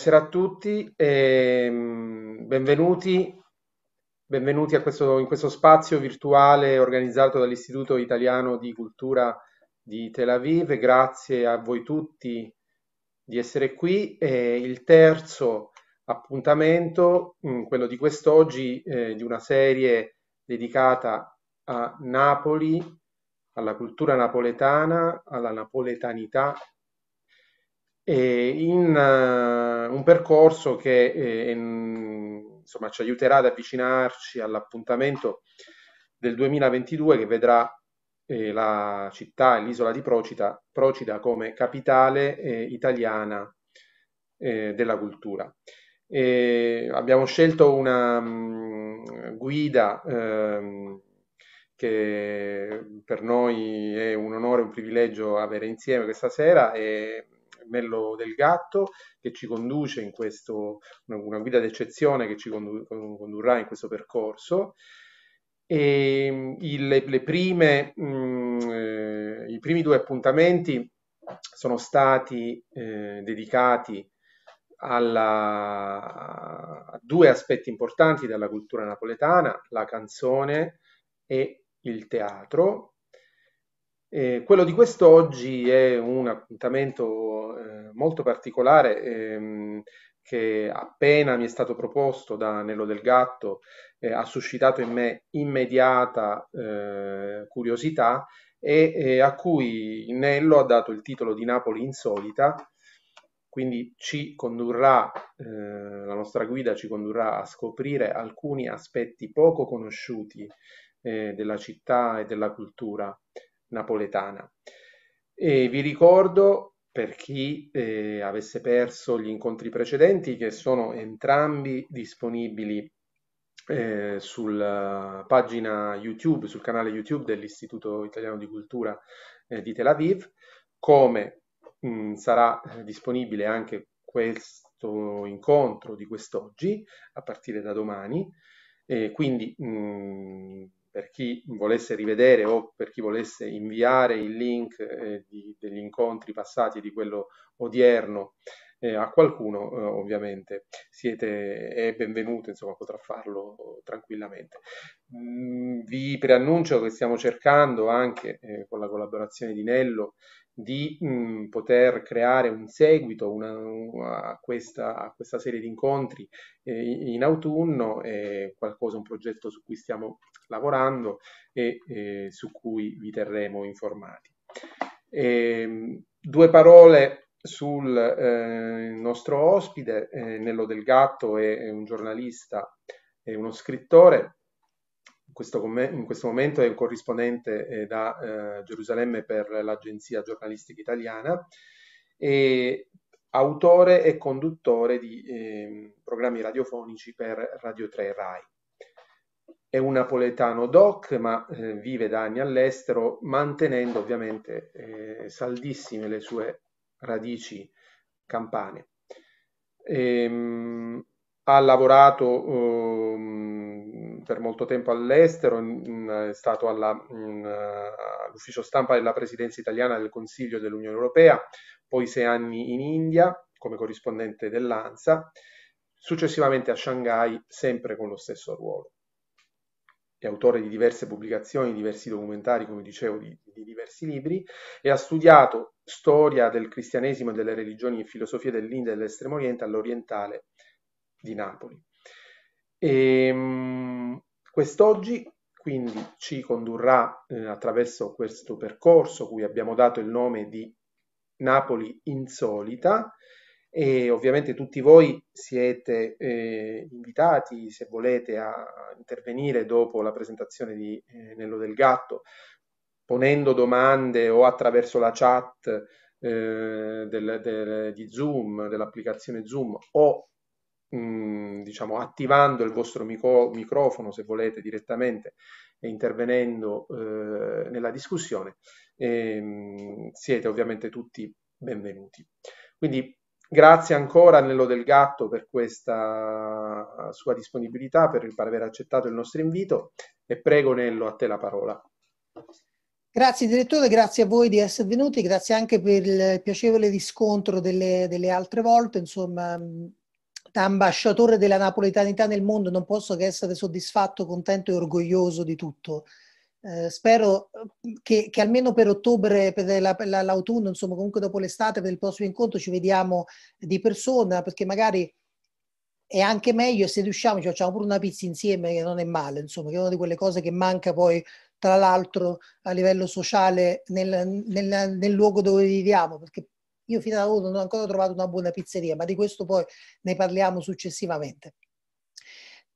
Buonasera a tutti e ehm, benvenuti, benvenuti questo, in questo spazio virtuale organizzato dall'Istituto Italiano di Cultura di Tel Aviv. Grazie a voi tutti di essere qui. È il terzo appuntamento, mm, quello di quest'oggi, eh, di una serie dedicata a Napoli, alla cultura napoletana, alla napoletanità in uh, un percorso che eh, insomma, ci aiuterà ad avvicinarci all'appuntamento del 2022 che vedrà eh, la città e l'isola di Procida, Procida, come capitale eh, italiana eh, della cultura. E abbiamo scelto una mh, mm, guida ehm, che per noi è un onore, e un privilegio avere insieme questa sera e Mello del Gatto che ci conduce in questo, una guida d'eccezione che ci condurrà in questo percorso. E ehm, il, prime, mh, mm, eh, I primi due appuntamenti sono stati eh, dedicati alla, a due aspetti importanti della cultura napoletana, la canzone e il teatro, eh, quello di quest'oggi è un appuntamento eh, molto particolare ehm, che appena mi è stato proposto da Nello del Gatto eh, ha suscitato in me immediata eh, curiosità e eh, a cui Nello ha dato il titolo di Napoli insolita, quindi ci condurrà, eh, la nostra guida ci condurrà a scoprire alcuni aspetti poco conosciuti della città e della cultura napoletana. E vi ricordo, per chi eh, avesse perso gli incontri precedenti, che sono entrambi disponibili eh, sulla eh, pagina YouTube, sul canale YouTube dell'Istituto Italiano di Cultura eh, di Tel Aviv, come mh, mm, sarà eh, disponibile anche questo incontro di quest'oggi, a partire da domani. Eh, quindi mh, mm, per chi volesse rivedere o per chi volesse inviare il link eh, di, degli incontri passati di quello odierno eh, a qualcuno, eh, ovviamente siete è benvenuto, insomma, potrà farlo tranquillamente. Mm, vi preannuncio che stiamo cercando anche eh, con la collaborazione di Nello di mh, mm, poter creare un seguito una, una, a, questa, a, questa, serie di incontri eh, in autunno, è qualcosa, un progetto su cui stiamo lavorando e eh, su cui vi terremo informati. E, ehm, due parole sul eh, nostro ospite, eh, Nello Del Gatto è, è un giornalista, è uno scrittore questo in questo momento è un corrispondente eh, da eh, Gerusalemme per l'Agenzia Giornalistica Italiana e autore e conduttore di eh, programmi radiofonici per Radio 3 Rai. È un napoletano doc, ma eh, vive da anni all'estero, mantenendo ovviamente eh, saldissime le sue radici campane. Ehm, ha lavorato uhm, per molto tempo all'estero, è stato eh, all'ufficio stampa della presidenza italiana del Consiglio dell'Unione Europea, poi sei anni in India come corrispondente dell'ANSA, successivamente a Shanghai sempre con lo stesso ruolo. È autore di diverse pubblicazioni, diversi documentari, come dicevo, di, di diversi libri, e ha studiato storia del cristianesimo e delle religioni e filosofie dell'India e dell'Estremo Oriente all'Orientale di Napoli. E, ehm, quest'oggi quindi ci condurrà eh, attraverso questo percorso cui abbiamo dato il nome di Napoli Insolita e ovviamente tutti voi siete eh, invitati se volete a intervenire dopo la presentazione di eh, Nello del Gatto ponendo domande o attraverso la chat eh, del, del, di Zoom, dell'applicazione Zoom o diciamo, attivando il vostro micro- microfono, se volete, direttamente e intervenendo eh, nella discussione, e, ehm, siete ovviamente tutti benvenuti. Quindi grazie ancora Nello del Gatto per questa sua disponibilità, per, per aver accettato il nostro invito e prego Nello a te la parola. Grazie direttore, grazie a voi di essere venuti, grazie anche per il piacevole riscontro delle, delle altre volte, insomma da ambasciatore della napoletanità nel mondo non posso che essere soddisfatto, contento e orgoglioso di tutto. Eh, spero eh, che, che, almeno per ottobre, per, la, la, l'autunno, insomma comunque dopo l'estate, per il prossimo incontro ci vediamo di persona, perché magari è anche meglio se riusciamo, cioè, facciamo pure una pizza insieme, che non è male, insomma, che è una di quelle cose che manca poi, tra l'altro, a livello sociale nel, nel, nel luogo dove viviamo, perché io fino ad ora non ho ancora trovato una buona pizzeria, ma di questo poi ne parliamo successivamente.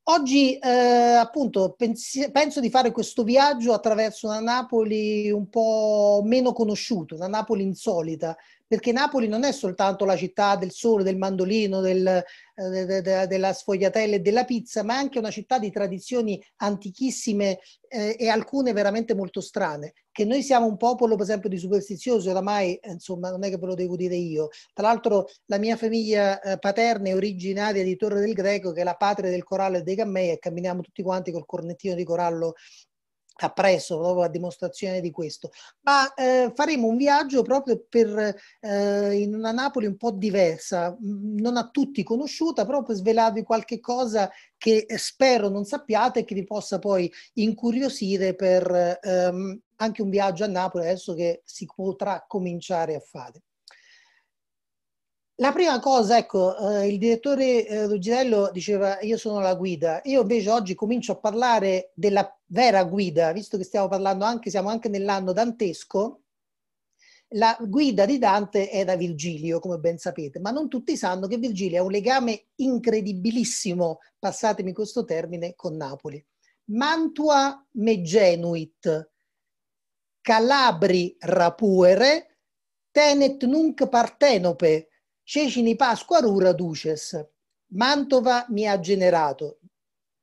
Oggi eh, appunto penso di fare questo viaggio attraverso una Napoli un po' meno conosciuta, una Napoli insolita, perché Napoli non è soltanto la città del sole, del mandolino, del, eh, de, de, della sfogliatella e della pizza, ma è anche una città di tradizioni antichissime eh, e alcune veramente molto strane. Che noi siamo un popolo, per esempio, di superstiziosi, oramai, eh, insomma, non è che ve lo devo dire io. Tra l'altro la mia famiglia eh, paterna è originaria di Torre del Greco, che è la patria del corallo e dei cammei, e camminiamo tutti quanti col cornettino di corallo appresso proprio a dimostrazione di questo, ma eh, faremo un viaggio proprio per, eh, in una Napoli un po' diversa, mm, non a tutti conosciuta, proprio per svelarvi qualche cosa che eh, spero non sappiate e che vi possa poi incuriosire per ehm, anche un viaggio a Napoli adesso che si potrà cominciare a fare. La prima cosa, ecco, eh, il direttore eh, Ruggitello diceva io sono la guida, io invece oggi comincio a parlare della vera guida, visto che stiamo parlando anche, siamo anche nell'anno dantesco, la guida di Dante è da Virgilio, come ben sapete, ma non tutti sanno che Virgilio ha un legame incredibilissimo, passatemi questo termine, con Napoli. Mantua me genuit, Calabri rapuere, tenet nunc partenope, Cecini Pasqua Pasquarura duces, Mantova mi ha generato,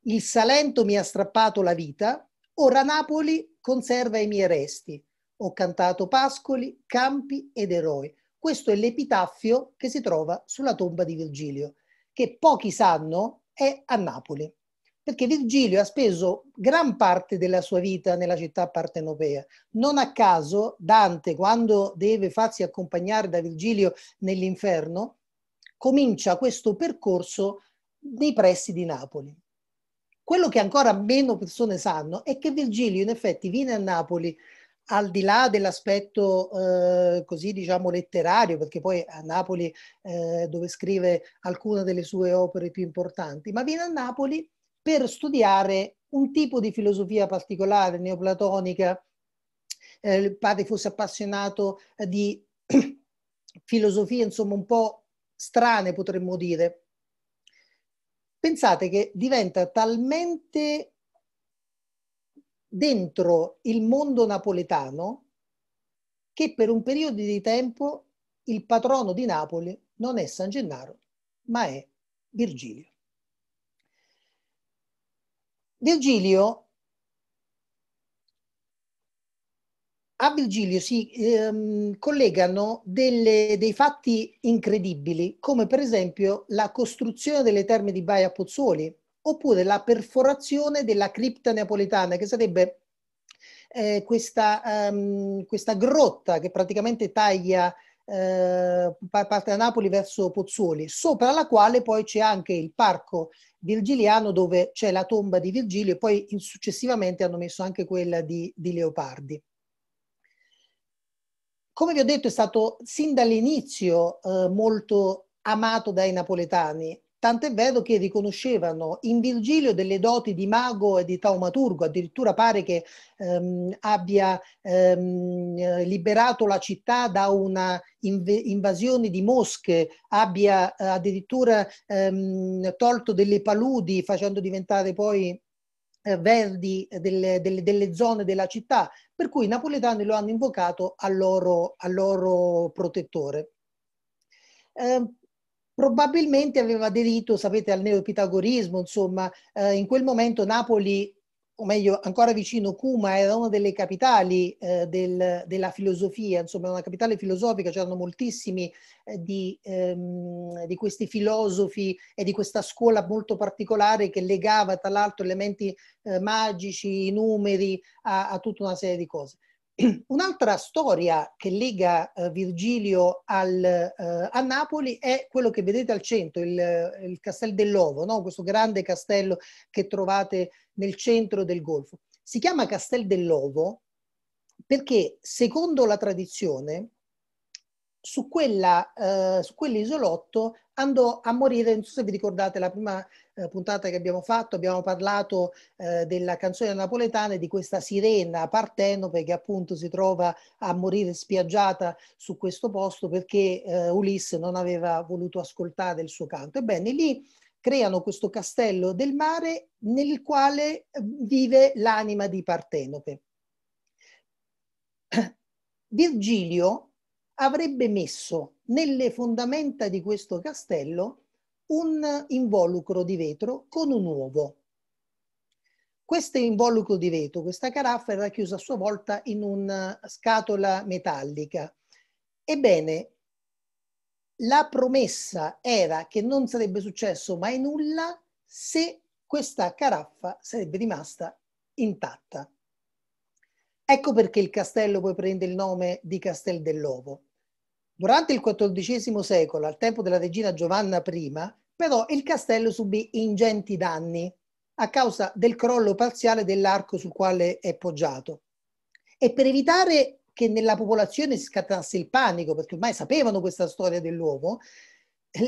il Salento mi ha strappato la vita, ora Napoli conserva i miei resti. Ho cantato Pascoli, Campi ed eroi. Questo è l'epitaffio che si trova sulla tomba di Virgilio, che pochi sanno è a Napoli perché Virgilio ha speso gran parte della sua vita nella città partenopea. Non a caso Dante, quando deve farsi accompagnare da Virgilio nell'inferno, comincia questo percorso nei pressi di Napoli. Quello che ancora meno persone sanno è che Virgilio in effetti viene a Napoli al di là dell'aspetto eh, così diciamo letterario, perché poi a Napoli eh, dove scrive alcune delle sue opere più importanti, ma viene a Napoli per studiare un tipo di filosofia particolare, neoplatonica. Eh, il padre fosse appassionato eh, di filosofie, insomma, un po' strane, potremmo dire. Pensate che diventa talmente dentro il mondo napoletano che per un periodo di tempo il patrono di Napoli non è San Gennaro, ma è Virgilio. Virgilio, a Virgilio si ehm, collegano delle, dei fatti incredibili, come per esempio la costruzione delle terme di Baia Pozzuoli, oppure la perforazione della cripta neapolitana, che sarebbe eh, questa, um, questa, grotta che praticamente taglia eh, parte da Napoli verso Pozzuoli, sopra la quale poi c'è anche il parco virgiliano dove c'è la tomba di Virgilio e poi successivamente hanno messo anche quella di, di Leopardi come vi ho detto, è stato sin dall'inizio eh, molto amato dai napoletani tant'è vero che riconoscevano in Virgilio delle doti di mago e di taumaturgo, addirittura pare che ehm, abbia ehm, liberato la città da una inv- invasione di mosche, abbia eh, addirittura ehm, tolto delle paludi facendo diventare poi eh, verdi delle, delle, delle, zone della città, per cui i napoletani lo hanno invocato al loro, al loro protettore. Eh, probabilmente aveva aderito, sapete, al neopitagorismo, insomma, eh, in quel momento Napoli, o meglio, ancora vicino Cuma, era una delle capitali eh, del, della filosofia, insomma, una capitale filosofica, c'erano moltissimi eh, di, ehm, di, questi filosofi e di questa scuola molto particolare che legava tra l'altro elementi eh, magici, numeri a, a tutta una serie di cose. Un'altra storia che lega eh, Virgilio al, eh, a Napoli è quello che vedete al centro, il, il Castel dell'Ovo, no? questo grande castello che trovate nel centro del Golfo. Si chiama Castel dell'Ovo perché, secondo la tradizione, su, quella, eh, su quell'isolotto andò a morire, non so se vi ricordate la prima eh, puntata che abbiamo fatto, abbiamo parlato eh, della canzone napoletana di questa sirena Partenope che appunto si trova a morire spiaggiata su questo posto perché eh, Ulisse non aveva voluto ascoltare il suo canto. Ebbene, lì creano questo castello del mare nel quale eh, vive l'anima di Partenope. Virgilio avrebbe messo nelle fondamenta di questo castello un involucro di vetro con un uovo. Questo involucro di vetro, questa caraffa, era chiusa a sua volta in una eh, scatola metallica. Ebbene, la promessa era che non sarebbe successo mai nulla se questa caraffa sarebbe rimasta intatta. Ecco perché il castello poi prende il nome di Castel dell'Ovo. Durante il XIV secolo, al tempo della regina Giovanna I, però il castello subì ingenti danni a causa del crollo parziale dell'arco sul quale è poggiato. E per evitare che nella popolazione scattasse il panico, perché ormai sapevano questa storia dell'uovo,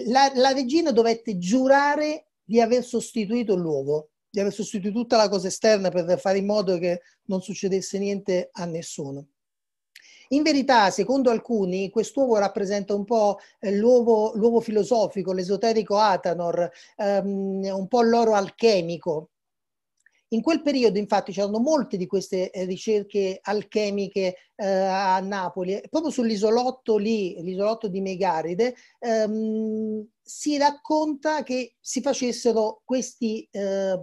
la, la regina dovette giurare di aver sostituito l'uovo, di aver sostituito tutta la cosa esterna per fare in modo che non succedesse niente a nessuno. In verità, secondo alcuni, quest'uovo rappresenta un po' eh, l'uovo, l'uovo filosofico, l'esoterico Atanor, ehm, un po' l'oro alchemico. In quel periodo, infatti, c'erano molte di queste eh, ricerche alchemiche eh, a Napoli, proprio sull'isolotto lì, l'isolotto di Megaride, ehm, si racconta che si facessero questi, eh,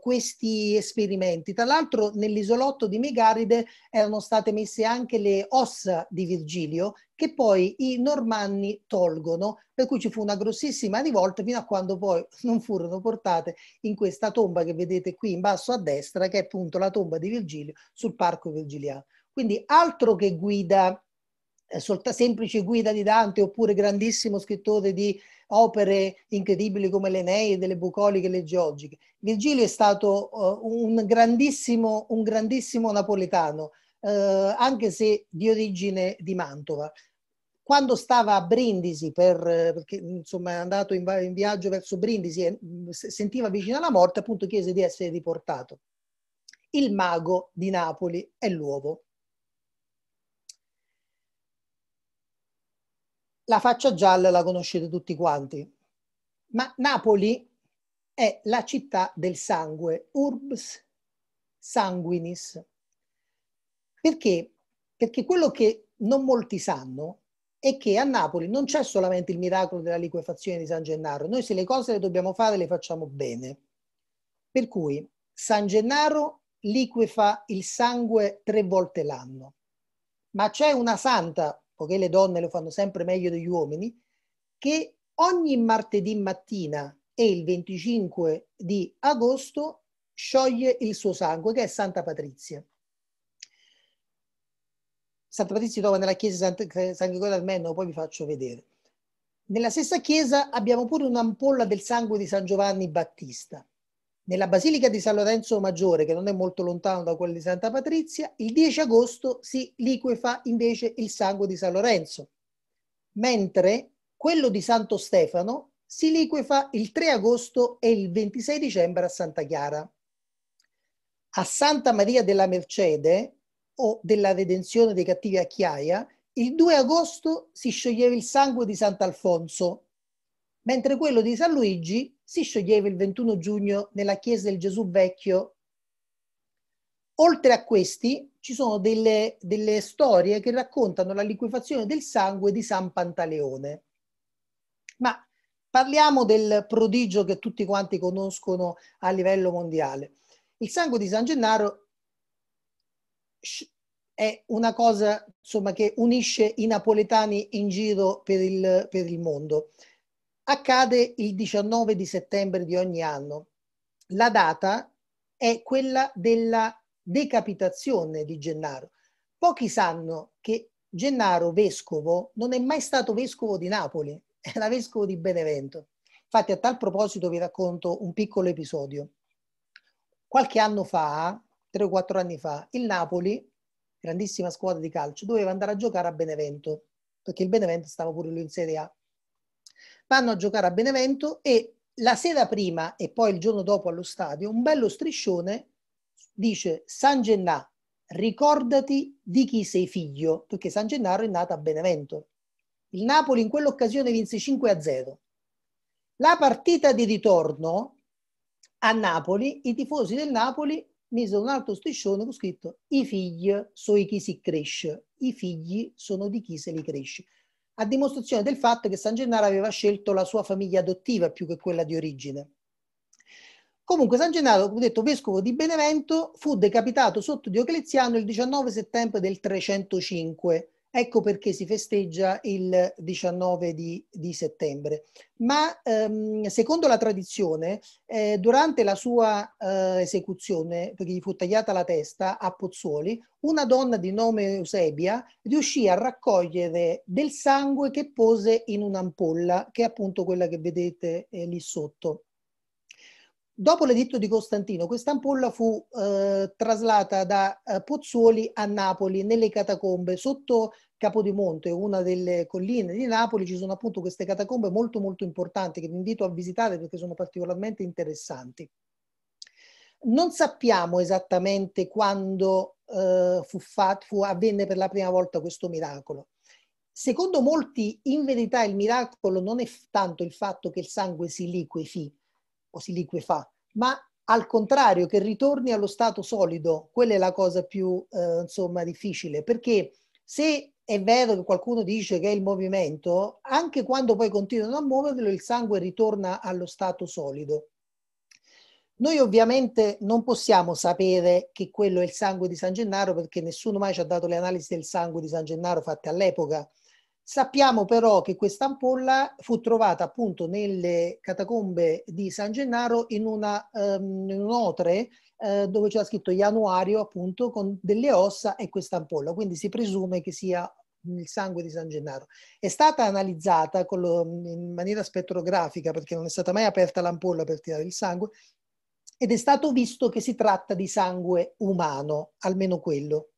questi esperimenti. Tra l'altro nell'isolotto di Megaride erano state messe anche le ossa di Virgilio che poi i normanni tolgono, per cui ci fu una grossissima rivolta fino a quando poi non furono portate in questa tomba che vedete qui in basso a destra, che è appunto la tomba di Virgilio sul parco virgiliano. Quindi altro che guida eh, solta, semplice guida di Dante oppure grandissimo scrittore di opere incredibili come l'Enei, delle bucoliche e le georgiche. Virgilio è stato uh, un, grandissimo, un, grandissimo, napoletano, uh, anche se di origine di Mantova. Quando stava a Brindisi, per, perché insomma è andato in, in viaggio verso Brindisi e mm, sentiva vicino alla morte, appunto chiese di essere riportato. Il mago di Napoli è l'uovo. la faccia gialla la conoscete tutti quanti, ma Napoli è la città del sangue, urbs sanguinis. Perché? Perché quello che non molti sanno è che a Napoli non c'è solamente il miracolo della liquefazione di San Gennaro, noi se le cose le dobbiamo fare le facciamo bene. Per cui San Gennaro liquefa il sangue tre volte l'anno, ma c'è una santa ecco, che le donne lo fanno sempre meglio degli uomini, che ogni martedì mattina e il 25 di agosto scioglie il suo sangue, che è Santa Patrizia. Santa Patrizia si trova nella chiesa di San Gregorio Armeno, poi vi faccio vedere. Nella stessa chiesa abbiamo pure un'ampolla del sangue di San Giovanni Battista. Nella Basilica di San Lorenzo Maggiore, che non è molto lontano da quella di Santa Patrizia, il 10 agosto si liquefa invece il sangue di San Lorenzo, mentre quello di Santo Stefano si liquefa il 3 agosto e il 26 dicembre a Santa Chiara. A Santa Maria della Mercede o della Redenzione dei Cattivi a Chiaia, il 2 agosto si scioglieva il sangue di Sant'Alfonso mentre quello di San Luigi si scioglieva il 21 giugno nella chiesa del Gesù Vecchio. Oltre a questi ci sono delle, delle storie che raccontano la liquefazione del sangue di San Pantaleone. Ma parliamo del prodigio che tutti quanti conoscono a livello mondiale. Il sangue di San Gennaro è una cosa insomma, che unisce i napoletani in giro per il, per il mondo accade il 19 di settembre di ogni anno. La data è quella della decapitazione di Gennaro. Pochi sanno che Gennaro Vescovo non è mai stato vescovo di Napoli, era vescovo di Benevento. Infatti a tal proposito vi racconto un piccolo episodio. Qualche anno fa, tre o quattro anni fa, il Napoli, grandissima squadra di calcio, doveva andare a giocare a Benevento, perché il Benevento stava pure lui in Serie A vanno a giocare a Benevento e la sera prima e poi il giorno dopo allo stadio, un bello striscione dice San Gennà, ricordati di chi sei figlio, perché San Gennaro è nato a Benevento. Il Napoli in quell'occasione vinse 5 a 0. La partita di ritorno a Napoli, i tifosi del Napoli misero un altro striscione con scritto i figli sono di chi si cresce, i figli sono di chi se li cresce a dimostrazione del fatto che San Gennaro aveva scelto la sua famiglia adottiva più che quella di origine. Comunque San Gennaro, come detto vescovo di Benevento, fu decapitato sotto Diocleziano il 19 settembre del 305 Ecco perché si festeggia il 19 di, di settembre. Ma ehm, secondo la tradizione, eh, durante la sua eh, esecuzione, perché gli fu tagliata la testa a Pozzuoli, una donna di nome Eusebia riuscì a raccogliere del sangue che pose in un'ampolla, che è appunto quella che vedete eh, lì sotto. Dopo l'editto di Costantino, questa ampolla fu eh, traslata da eh, Pozzuoli a Napoli, nelle catacombe, sotto Capodimonte, una delle colline di Napoli, ci sono appunto queste catacombe molto molto importanti che vi invito a visitare perché sono particolarmente interessanti. Non sappiamo esattamente quando eh, fu fatto, fu, avvenne per la prima volta questo miracolo. Secondo molti, in verità, il miracolo non è tanto il fatto che il sangue si liquefi o si liquefà, ma al contrario che ritorni allo stato solido, quella è la cosa più eh, insomma difficile, perché se è vero che qualcuno dice che è il movimento, anche quando poi continuano a muoverlo il sangue ritorna allo stato solido. Noi ovviamente non possiamo sapere che quello è il sangue di San Gennaro perché nessuno mai ci ha dato le analisi del sangue di San Gennaro fatte all'epoca, Sappiamo però che questa ampolla fu trovata appunto nelle catacombe di San Gennaro in, una, um, in uh, dove c'era scritto Januario appunto con delle ossa e questa ampolla, quindi si presume che sia il sangue di San Gennaro. È stata analizzata lo, in maniera spettrografica perché non è stata mai aperta l'ampolla per tirare il sangue ed è stato visto che si tratta di sangue umano, almeno quello.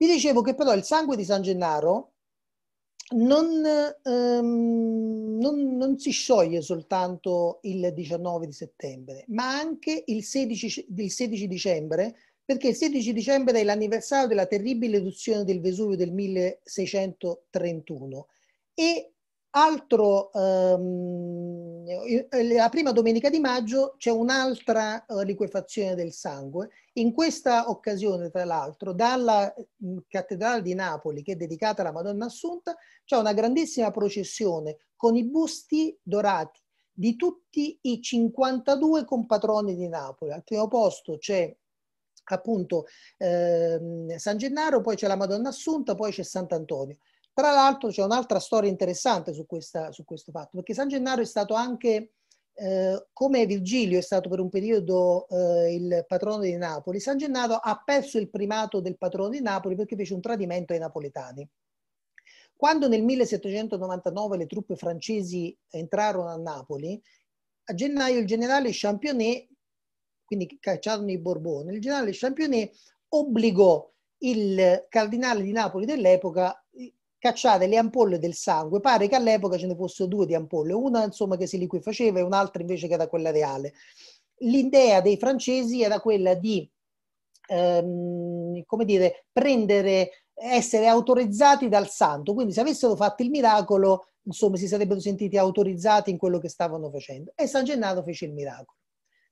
Vi dicevo che però il sangue di San Gennaro non, ehm, non, non, si scioglie soltanto il 19 di settembre, ma anche il 16, il 16 dicembre, perché il 16 dicembre è l'anniversario della terribile eruzione del Vesuvio del 1631 e altro, ehm, la prima domenica di maggio c'è un'altra eh, liquefazione del sangue in questa occasione, tra l'altro, dalla cattedrale di Napoli, che è dedicata alla Madonna Assunta, c'è una grandissima processione con i busti dorati di tutti i 52 compatroni di Napoli. Al primo posto c'è appunto ehm, San Gennaro, poi c'è la Madonna Assunta, poi c'è Sant'Antonio. Tra l'altro c'è un'altra storia interessante su, questa, su, questo fatto, perché San Gennaro è stato anche eh, come Virgilio è stato per un periodo eh, il patrono di Napoli, San Gennaro ha perso il primato del patrono di Napoli perché fece un tradimento ai napoletani. Quando nel 1799 le truppe francesi entrarono a Napoli, a gennaio il generale Championnet, quindi cacciarono i Borbone, il generale Championnet obbligò il cardinale di Napoli dell'epoca cacciate le ampolle del sangue. Pare che all'epoca ce ne fossero due di ampolle, una insomma che si liquefaceva e un'altra invece che era quella reale. L'idea dei francesi era quella di, ehm, come dire, prendere, essere autorizzati dal santo, quindi se avessero fatto il miracolo, insomma, si sarebbero sentiti autorizzati in quello che stavano facendo. E San Gennaro fece il miracolo.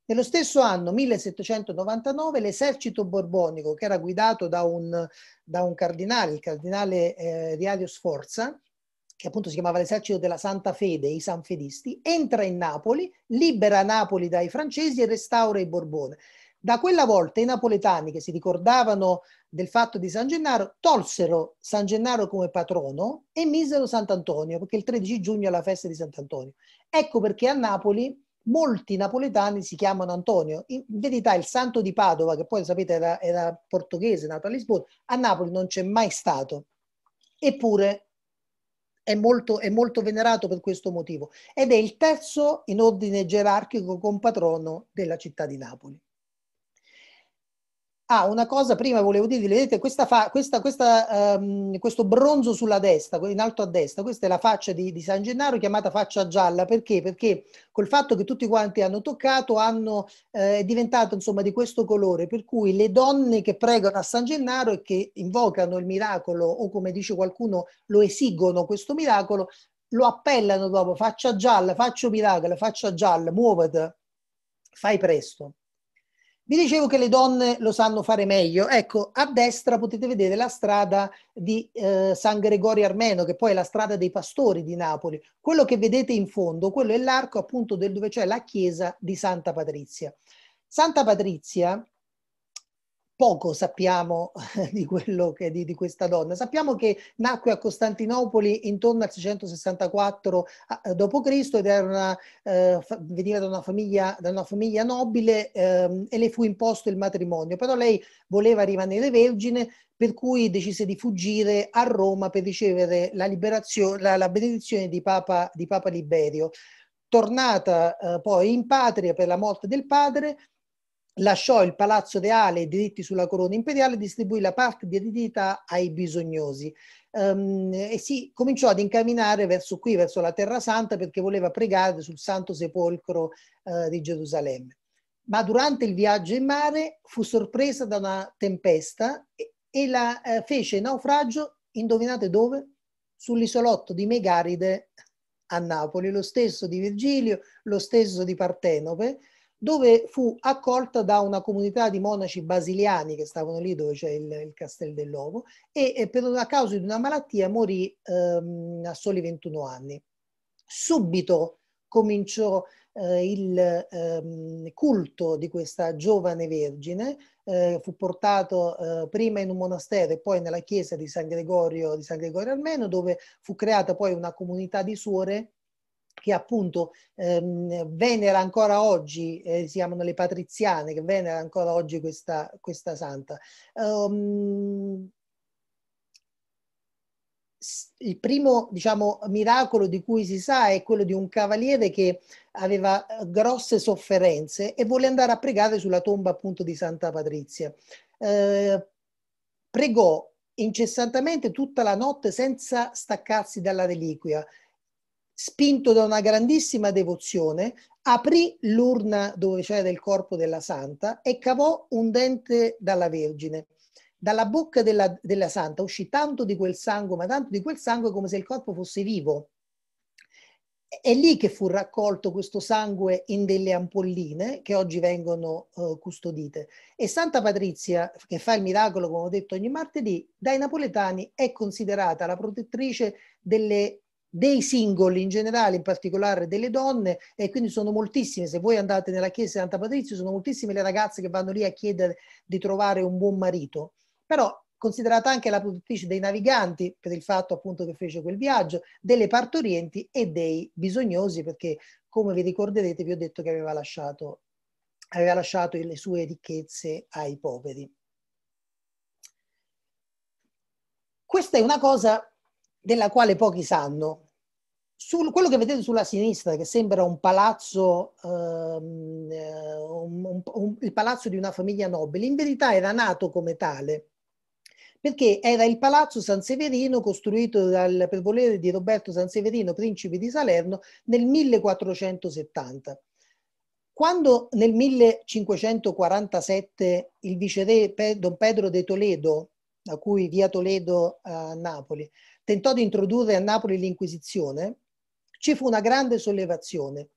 Nello stesso anno, 1799, l'esercito borbonico, che era guidato da un, da un cardinale, il cardinale eh, Riario Sforza, che appunto si chiamava l'esercito della Santa Fede, i Sanfedisti, entra in Napoli, libera Napoli dai francesi e restaura i Borbone. Da quella volta i napoletani che si ricordavano del fatto di San Gennaro tolsero San Gennaro come patrono e misero Sant'Antonio, perché il 13 giugno è la festa di Sant'Antonio. Ecco perché a Napoli molti napoletani si chiamano Antonio. In verità il santo di Padova, che poi sapete era, era portoghese, nato a Lisbona, a Napoli non c'è mai stato. Eppure è molto, è molto venerato per questo motivo ed è il terzo in ordine gerarchico compatrono della città di Napoli. Ah, una cosa prima volevo dirvi, vedete questa fa, questa, questa, um, questo bronzo sulla destra, in alto a destra, questa è la faccia di, di, San Gennaro chiamata faccia gialla, perché? Perché col fatto che tutti quanti hanno toccato hanno, eh, è diventato insomma di questo colore, per cui le donne che pregano a San Gennaro e che invocano il miracolo o come dice qualcuno lo esigono questo miracolo, lo appellano dopo faccia gialla, faccio miracolo, faccia gialla, muovete, fai presto. Vi dicevo che le donne lo sanno fare meglio. Ecco, a destra potete vedere la strada di eh, San Gregorio Armeno, che poi è la strada dei pastori di Napoli. Quello che vedete in fondo, quello è l'arco appunto del, dove c'è la chiesa di Santa Patrizia. Santa Patrizia poco sappiamo di, quello che, di, di, questa donna. Sappiamo che nacque a Costantinopoli intorno al 664 eh, d.C. ed una, eh, veniva da una, famiglia, da una famiglia nobile ehm, e le fu imposto il matrimonio, però lei voleva rimanere vergine per cui decise di fuggire a Roma per ricevere la, la, la benedizione di Papa, di Papa Liberio. Tornata eh, poi in patria per la morte del padre, lasciò il palazzo reale e i diritti sulla corona imperiale e distribuì la parte di eredità ai bisognosi. Um, e si cominciò ad incamminare verso qui, verso la Terra Santa, perché voleva pregare sul Santo Sepolcro uh, di Gerusalemme. Ma durante il viaggio in mare fu sorpresa da una tempesta e, e la uh, fece naufragio, indovinate dove? Sull'isolotto di Megaride a Napoli, lo stesso di Virgilio, lo stesso di Partenope, dove fu accolta da una comunità di monaci basiliani che stavano lì dove c'è il, il Castel dell'Ovo e, e per una causa di una malattia morì ehm, a soli 21 anni. Subito cominciò eh, il ehm, culto di questa giovane vergine, eh, fu portato eh, prima in un monastero e poi nella chiesa di San Gregorio, di San Gregorio Armeno, dove fu creata poi una comunità di suore che appunto ehm, venera ancora oggi, eh, si chiamano le patriziane, che venera ancora oggi questa, questa santa. Um, il primo diciamo, miracolo di cui si sa è quello di un cavaliere che aveva eh, grosse sofferenze e volle andare a pregare sulla tomba appunto di Santa Patrizia. Eh, pregò incessantemente tutta la notte senza staccarsi dalla reliquia spinto da una grandissima devozione, aprì l'urna dove c'era il corpo della santa e cavò un dente dalla Vergine. Dalla bocca della, della santa uscì tanto di quel sangue, ma tanto di quel sangue come se il corpo fosse vivo. È lì che fu raccolto questo sangue in delle ampolline che oggi vengono uh, custodite. E Santa Patrizia, che fa il miracolo, come ho detto ogni martedì, dai napoletani è considerata la protettrice delle dei singoli in generale, in particolare delle donne, e quindi sono moltissime, se voi andate nella chiesa di Santa Patrizia, sono moltissime le ragazze che vanno lì a chiedere di trovare un buon marito. Però considerata anche la produttrice dei naviganti per il fatto appunto che fece quel viaggio, delle partorienti e dei bisognosi perché come vi ricorderete vi ho detto che aveva lasciato, aveva lasciato le sue ricchezze ai poveri. Questa è una cosa della quale pochi sanno, sul, quello che vedete sulla sinistra, che sembra un palazzo, um, un, un, il palazzo di una famiglia nobile, in verità era nato come tale, perché era il palazzo San Severino costruito dal, per volere di Roberto San Severino, principe di Salerno, nel 1470. Quando nel 1547 il viceré Don Pedro de Toledo, a cui via Toledo eh, a Napoli, tentò di introdurre a Napoli l'Inquisizione, ci fu una grande sollevazione.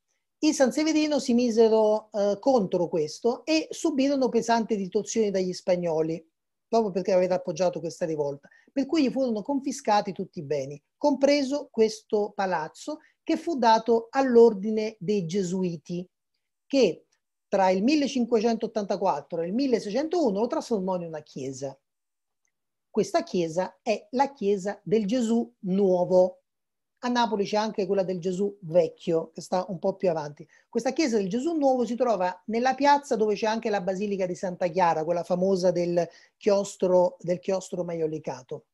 I San Severino si misero eh, contro questo e subirono pesanti ritorsioni dagli spagnoli, proprio perché aveva appoggiato questa rivolta, per cui gli furono confiscati tutti i beni, compreso questo palazzo che fu dato all'ordine dei Gesuiti, che tra il 1584 e il 1601 lo trasformò in una chiesa. Questa chiesa è la chiesa del Gesù nuovo, a Napoli c'è anche quella del Gesù vecchio, che sta un po' più avanti. Questa chiesa del Gesù nuovo si trova nella piazza dove c'è anche la basilica di Santa Chiara, quella famosa del chiostro, del chiostro maiolicato.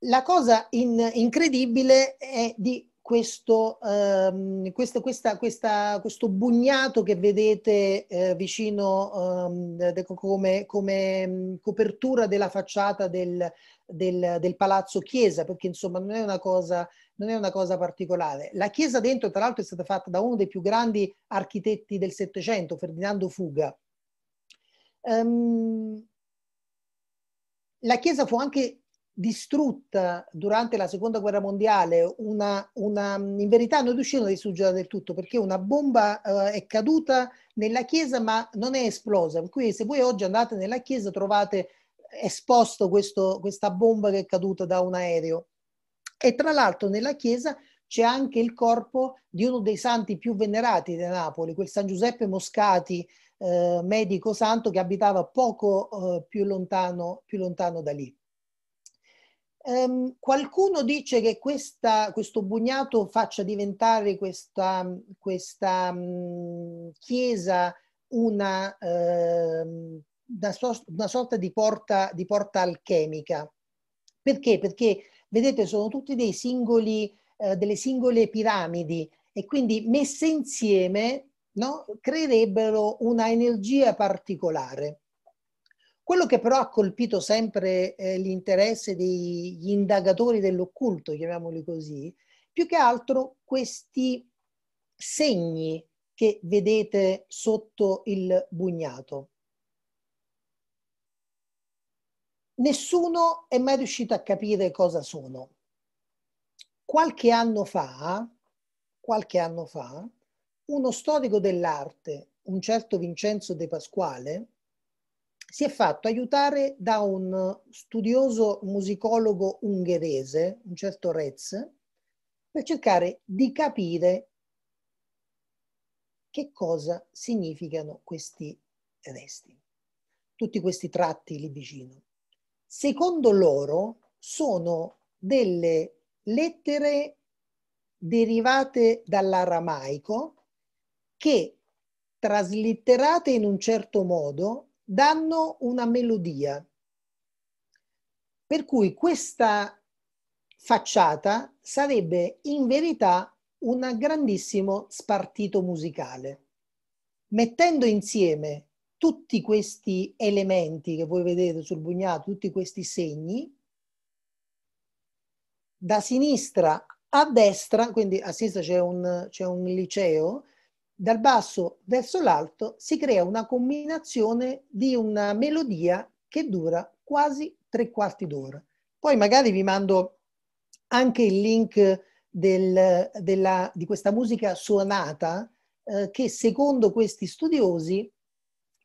La cosa in, incredibile è di questo, ehm, questo, questa, questa, questo, bugnato che vedete eh, vicino ehm, come, come, mm, copertura della facciata del, del, del, palazzo chiesa, perché insomma non è, una cosa, non è una cosa particolare. La chiesa dentro, tra l'altro, è stata fatta da uno dei più grandi architetti del Settecento, Ferdinando Fuga. Um, la chiesa fu anche distrutta durante la seconda guerra mondiale, una, una, in verità non riuscirono a distruggere del tutto perché una bomba uh, è caduta nella chiesa ma non è esplosa, per cui se voi oggi andate nella chiesa trovate esposto questo, questa bomba che è caduta da un aereo. E tra l'altro nella chiesa c'è anche il corpo di uno dei santi più venerati di Napoli, quel San Giuseppe Moscati, eh, medico santo che abitava poco eh, più, lontano, più, lontano, da lì. Ehm, qualcuno dice che questa, questo bugnato faccia diventare questa, questa mh, mm, chiesa una eh, una, so, una sorta di porta, di porta, alchemica. Perché? Perché, vedete, sono tutti dei singoli, eh, delle singole piramidi e quindi messe insieme no, creerebbero una energia particolare. Quello che però ha colpito sempre eh, l'interesse degli indagatori dell'occulto, chiamiamoli così, più che altro questi segni che vedete sotto il bugnato. nessuno è mai riuscito a capire cosa sono. Qualche anno fa, qualche anno fa, uno storico dell'arte, un certo Vincenzo De Pasquale, si è fatto aiutare da un studioso musicologo ungherese, un certo Rez, per cercare di capire che cosa significano questi resti, tutti questi tratti lì vicino secondo loro sono delle lettere derivate dall'aramaico che traslitterate in un certo modo danno una melodia. Per cui questa facciata sarebbe in verità un grandissimo spartito musicale. Mettendo insieme tutti questi elementi che voi vedete sul bugnato, tutti questi segni, da sinistra a destra, quindi a sinistra c'è un, un, liceo, dal basso verso l'alto si crea una combinazione di una melodia che dura quasi tre quarti d'ora. Poi magari vi mando anche il link del, della, di questa musica suonata eh, che secondo questi studiosi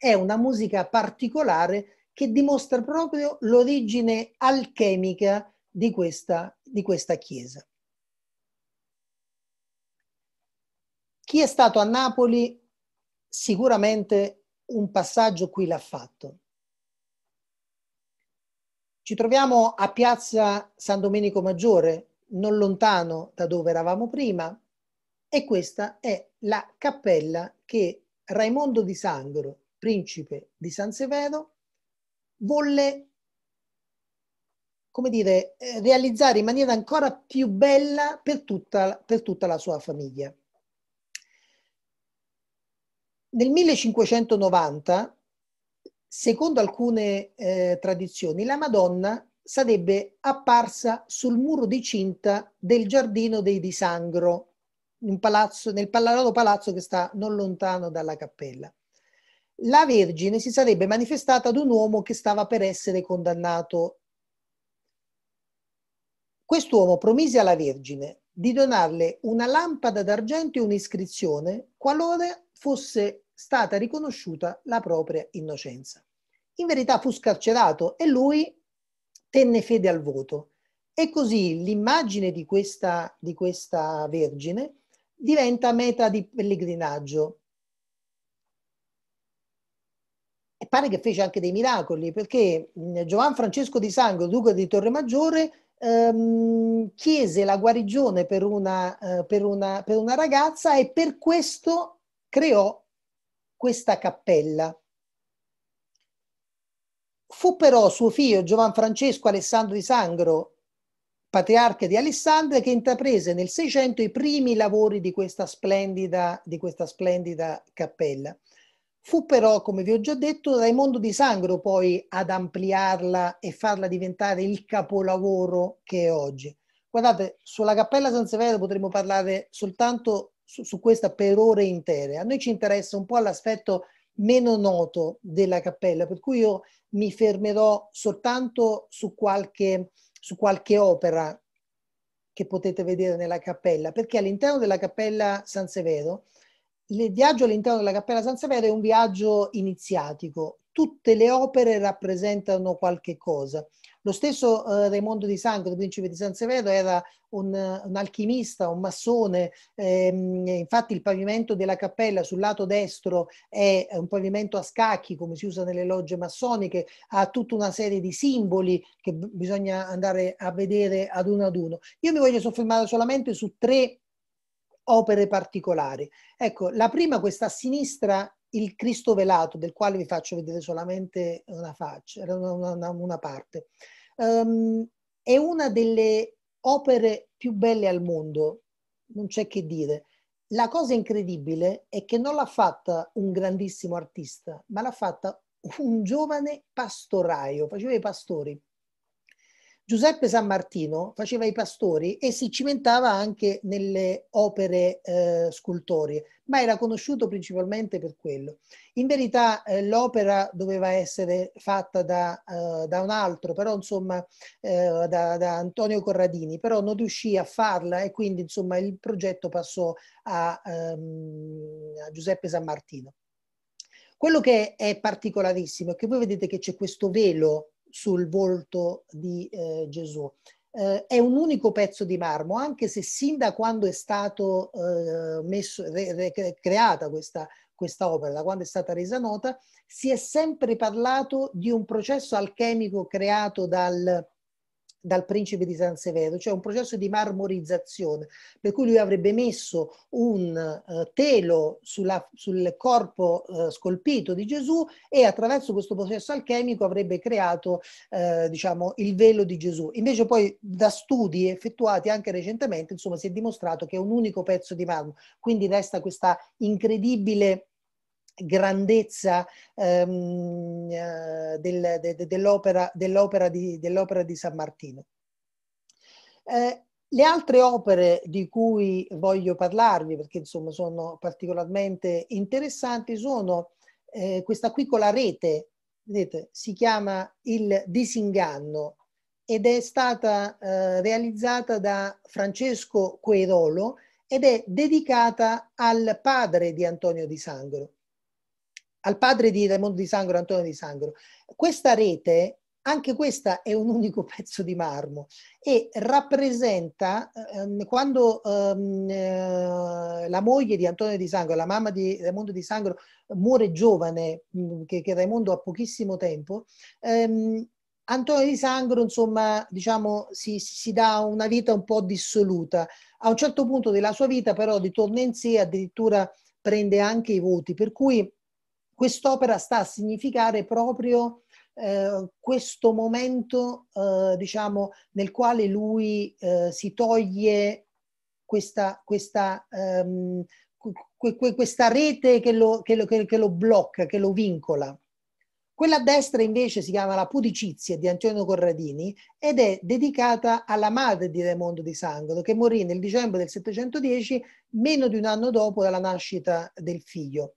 è una musica particolare che dimostra proprio l'origine alchemica di questa, di questa chiesa. Chi è stato a Napoli sicuramente un passaggio qui l'ha fatto. Ci troviamo a Piazza San Domenico Maggiore, non lontano da dove eravamo prima, e questa è la cappella che Raimondo di Sangro, principe di San Sevedo, volle come dire, eh, realizzare in maniera ancora più bella per tutta, per tutta la sua famiglia. Nel 1590, secondo alcune eh, tradizioni, la Madonna sarebbe apparsa sul muro di cinta del giardino dei Di Sangro, palazzo, nel Pallarolo Palazzo che sta non lontano dalla cappella la Vergine si sarebbe manifestata ad un uomo che stava per essere condannato. Quest'uomo promise alla Vergine di donarle una lampada d'argento e un'iscrizione qualora fosse stata riconosciuta la propria innocenza. In verità fu scarcerato e lui tenne fede al voto. E così l'immagine di questa, di questa Vergine diventa meta di pellegrinaggio pare che fece anche dei miracoli, perché Giovan Francesco di Sangro, duca di Torremaggiore, ehm, chiese la guarigione per una, eh, per, una, per una ragazza e per questo creò questa cappella. Fu però suo figlio Giovan Francesco Alessandro di Sangro, patriarca di Alessandria, che intraprese nel Seicento i primi lavori di questa splendida, di questa splendida cappella. Fu però, come vi ho già detto, Raimondo Di Sangro poi ad ampliarla e farla diventare il capolavoro che è oggi. Guardate, sulla Cappella San Severo potremmo parlare soltanto su, su questa per ore intere. A noi ci interessa un po' l'aspetto meno noto della cappella, per cui io mi fermerò soltanto su qualche, su qualche opera che potete vedere nella cappella, perché all'interno della Cappella San Severo il viaggio all'interno della Cappella San Severo è un viaggio iniziatico. Tutte le opere rappresentano qualche cosa. Lo stesso eh, Raimondo di Sangro, principe di San Severo, era un, un alchimista, un massone. Ehm, infatti il pavimento della cappella sul lato destro è un pavimento a scacchi, come si usa nelle logge massoniche, ha tutta una serie di simboli che b- bisogna andare a vedere ad uno ad uno. Io mi voglio soffermare solamente su tre opere particolari. Ecco, la prima, questa a sinistra, il Cristo velato, del quale vi faccio vedere solamente una faccia, una, una, una parte, um, è una delle opere più belle al mondo, non c'è che dire. La cosa incredibile è che non l'ha fatta un grandissimo artista, ma l'ha fatta un giovane pastoraio, faceva i pastori. Giuseppe San Martino faceva i pastori e si cimentava anche nelle opere eh, scultorie, ma era conosciuto principalmente per quello. In verità eh, l'opera doveva essere fatta da, eh, da un altro, però insomma eh, da, da, Antonio Corradini, però non riuscì a farla e quindi insomma il progetto passò a, ehm, a Giuseppe San Martino. Quello che è particolarissimo è che voi vedete che c'è questo velo sul volto di eh, Gesù. Eh, è un unico pezzo di marmo, anche se sin da quando è stata eh, creata questa, questa opera, da quando è stata resa nota, si è sempre parlato di un processo alchemico creato dal, dal principe di San Severo, cioè un processo di marmorizzazione, per cui lui avrebbe messo un uh, telo sulla, sul corpo uh, scolpito di Gesù e attraverso questo processo alchemico avrebbe creato uh, diciamo, il velo di Gesù. Invece poi da studi effettuati anche recentemente insomma, si è dimostrato che è un unico pezzo di marmo, quindi resta questa incredibile grandezza ehm, eh, del, de, de, dell'opera, dell'opera, di, dell'opera di San Martino. Eh, le altre opere di cui voglio parlarvi, perché insomma sono particolarmente interessanti, sono eh, questa qui con la rete, vedete, si chiama Il disinganno ed è stata eh, realizzata da Francesco Querolo ed è dedicata al padre di Antonio di Sangro al padre di Raimondo di Sangro, Antonio di Sangro. Questa rete, anche questa è un unico pezzo di marmo e rappresenta ehm, quando ehm, eh, la moglie di Antonio di Sangro, la mamma di Raimondo di Sangro, muore giovane, mm, che, che, Raimondo ha pochissimo tempo, ehm, Antonio di Sangro, insomma, diciamo, si, si, dà una vita un po' dissoluta. A un certo punto della sua vita, però, ritorna in sé, addirittura prende anche i voti, per cui quest'opera sta a significare proprio eh, questo momento, eh, diciamo, nel quale lui eh, si toglie questa, questa, ehm, questa rete che lo, che, lo, che lo, blocca, che lo vincola. Quella a destra invece si chiama La pudicizia di Antonio Corradini ed è dedicata alla madre di Raimondo di Sangro che morì nel dicembre del 710, meno di un anno dopo dalla nascita del figlio.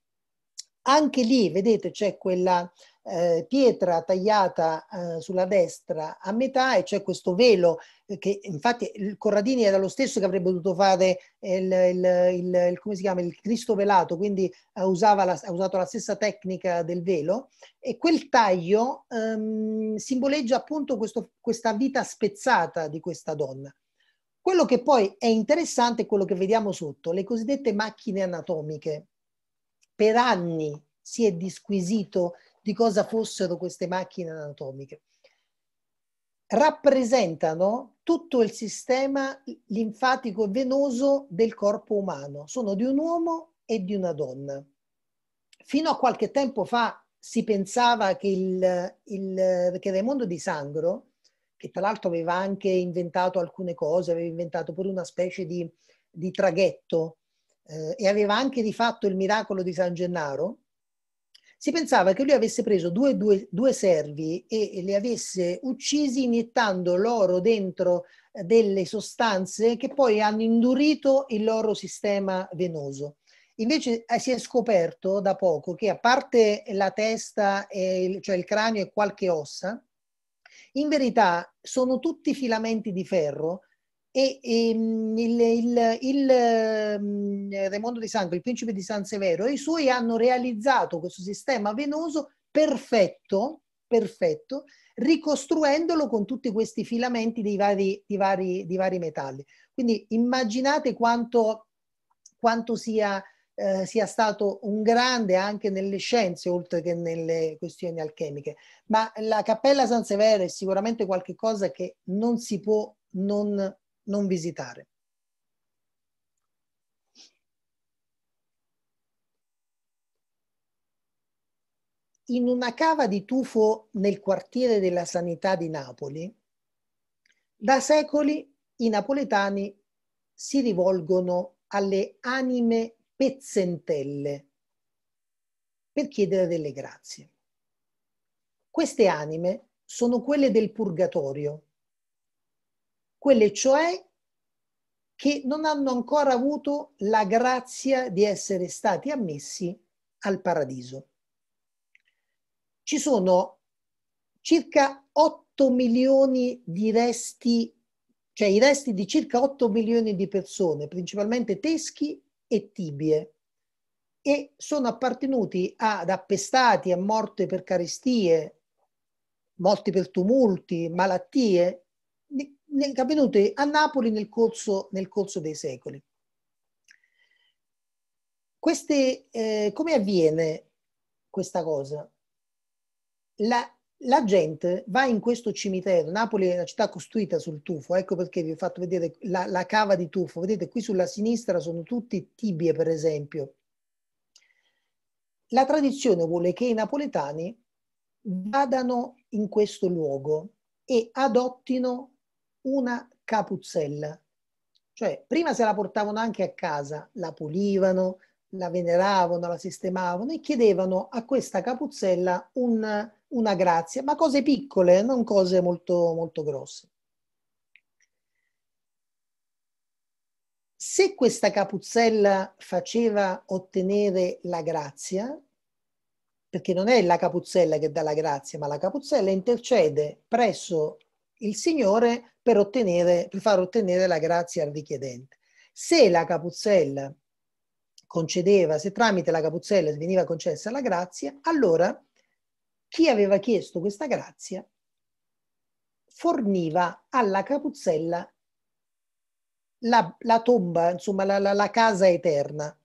Anche lì, vedete, c'è quella eh, pietra tagliata eh, sulla destra a metà e c'è questo velo eh, che infatti il Corradini era lo stesso che avrebbe dovuto fare eh, il, il, il, il come si chiama, il Cristo velato, quindi ha, eh, la, ha usato la stessa tecnica del velo e quel taglio ehm, simboleggia appunto questo, questa vita spezzata di questa donna. Quello che poi è interessante è quello che vediamo sotto, le cosiddette macchine anatomiche per anni si è disquisito di cosa fossero queste macchine anatomiche. Rappresentano tutto il sistema linfatico e venoso del corpo umano, sono di un uomo e di una donna. Fino a qualche tempo fa si pensava che, il, il, che Raimondo di Sangro, che tra l'altro aveva anche inventato alcune cose, aveva inventato pure una specie di, di traghetto eh, e aveva anche di fatto il miracolo di San Gennaro, si pensava che lui avesse preso due, due, due servi e li avesse uccisi iniettando loro dentro eh, delle sostanze che poi hanno indurito il loro sistema venoso. Invece eh, si è scoperto da poco che a parte la testa, il, cioè il cranio e qualche ossa, in verità sono tutti filamenti di ferro e, e ehm, il, il, il, ehm, Raimondo di Sanco, il principe di San Severo, e i suoi hanno realizzato questo sistema venoso perfetto, perfetto ricostruendolo con tutti questi filamenti dei vari, di vari, di vari metalli. Quindi immaginate quanto, quanto sia, eh, sia stato un grande anche nelle scienze, oltre che nelle questioni alchemiche. Ma la Cappella San Severo è sicuramente qualcosa che non si può non non visitare. In una cava di tufo nel quartiere della Sanità di Napoli, da secoli i napoletani si rivolgono alle anime pezzentelle per chiedere delle grazie. Queste anime sono quelle del purgatorio, quelle cioè che non hanno ancora avuto la grazia di essere stati ammessi al paradiso. Ci sono circa 8 milioni di resti, cioè i resti di circa 8 milioni di persone, principalmente teschi e tibie, e sono appartenuti ad appestati, a morte per carestie, morti per tumulti, malattie, avvenute a Napoli nel corso, nel corso dei secoli. Queste, eh, come avviene questa cosa? La, la gente va in questo cimitero, Napoli è una città costruita sul tufo, ecco perché vi ho fatto vedere la, la, cava di tufo, vedete qui sulla sinistra sono tutte tibie per esempio. La tradizione vuole che i napoletani vadano in questo luogo e adottino una capuzzella. Cioè, prima se la portavano anche a casa, la pulivano, la veneravano, la sistemavano e chiedevano a questa capuzzella un, una grazia, ma cose piccole, non cose molto, molto grosse. Se questa capuzzella faceva ottenere la grazia, perché non è la capuzzella che dà la grazia, ma la capuzzella intercede presso il Signore per, ottenere, per far ottenere la grazia al richiedente. Se la capuzzella concedeva, se tramite la capuzzella veniva concessa la grazia, allora chi aveva chiesto questa grazia forniva alla capuzzella la, la tomba, insomma la, la, la, casa eterna.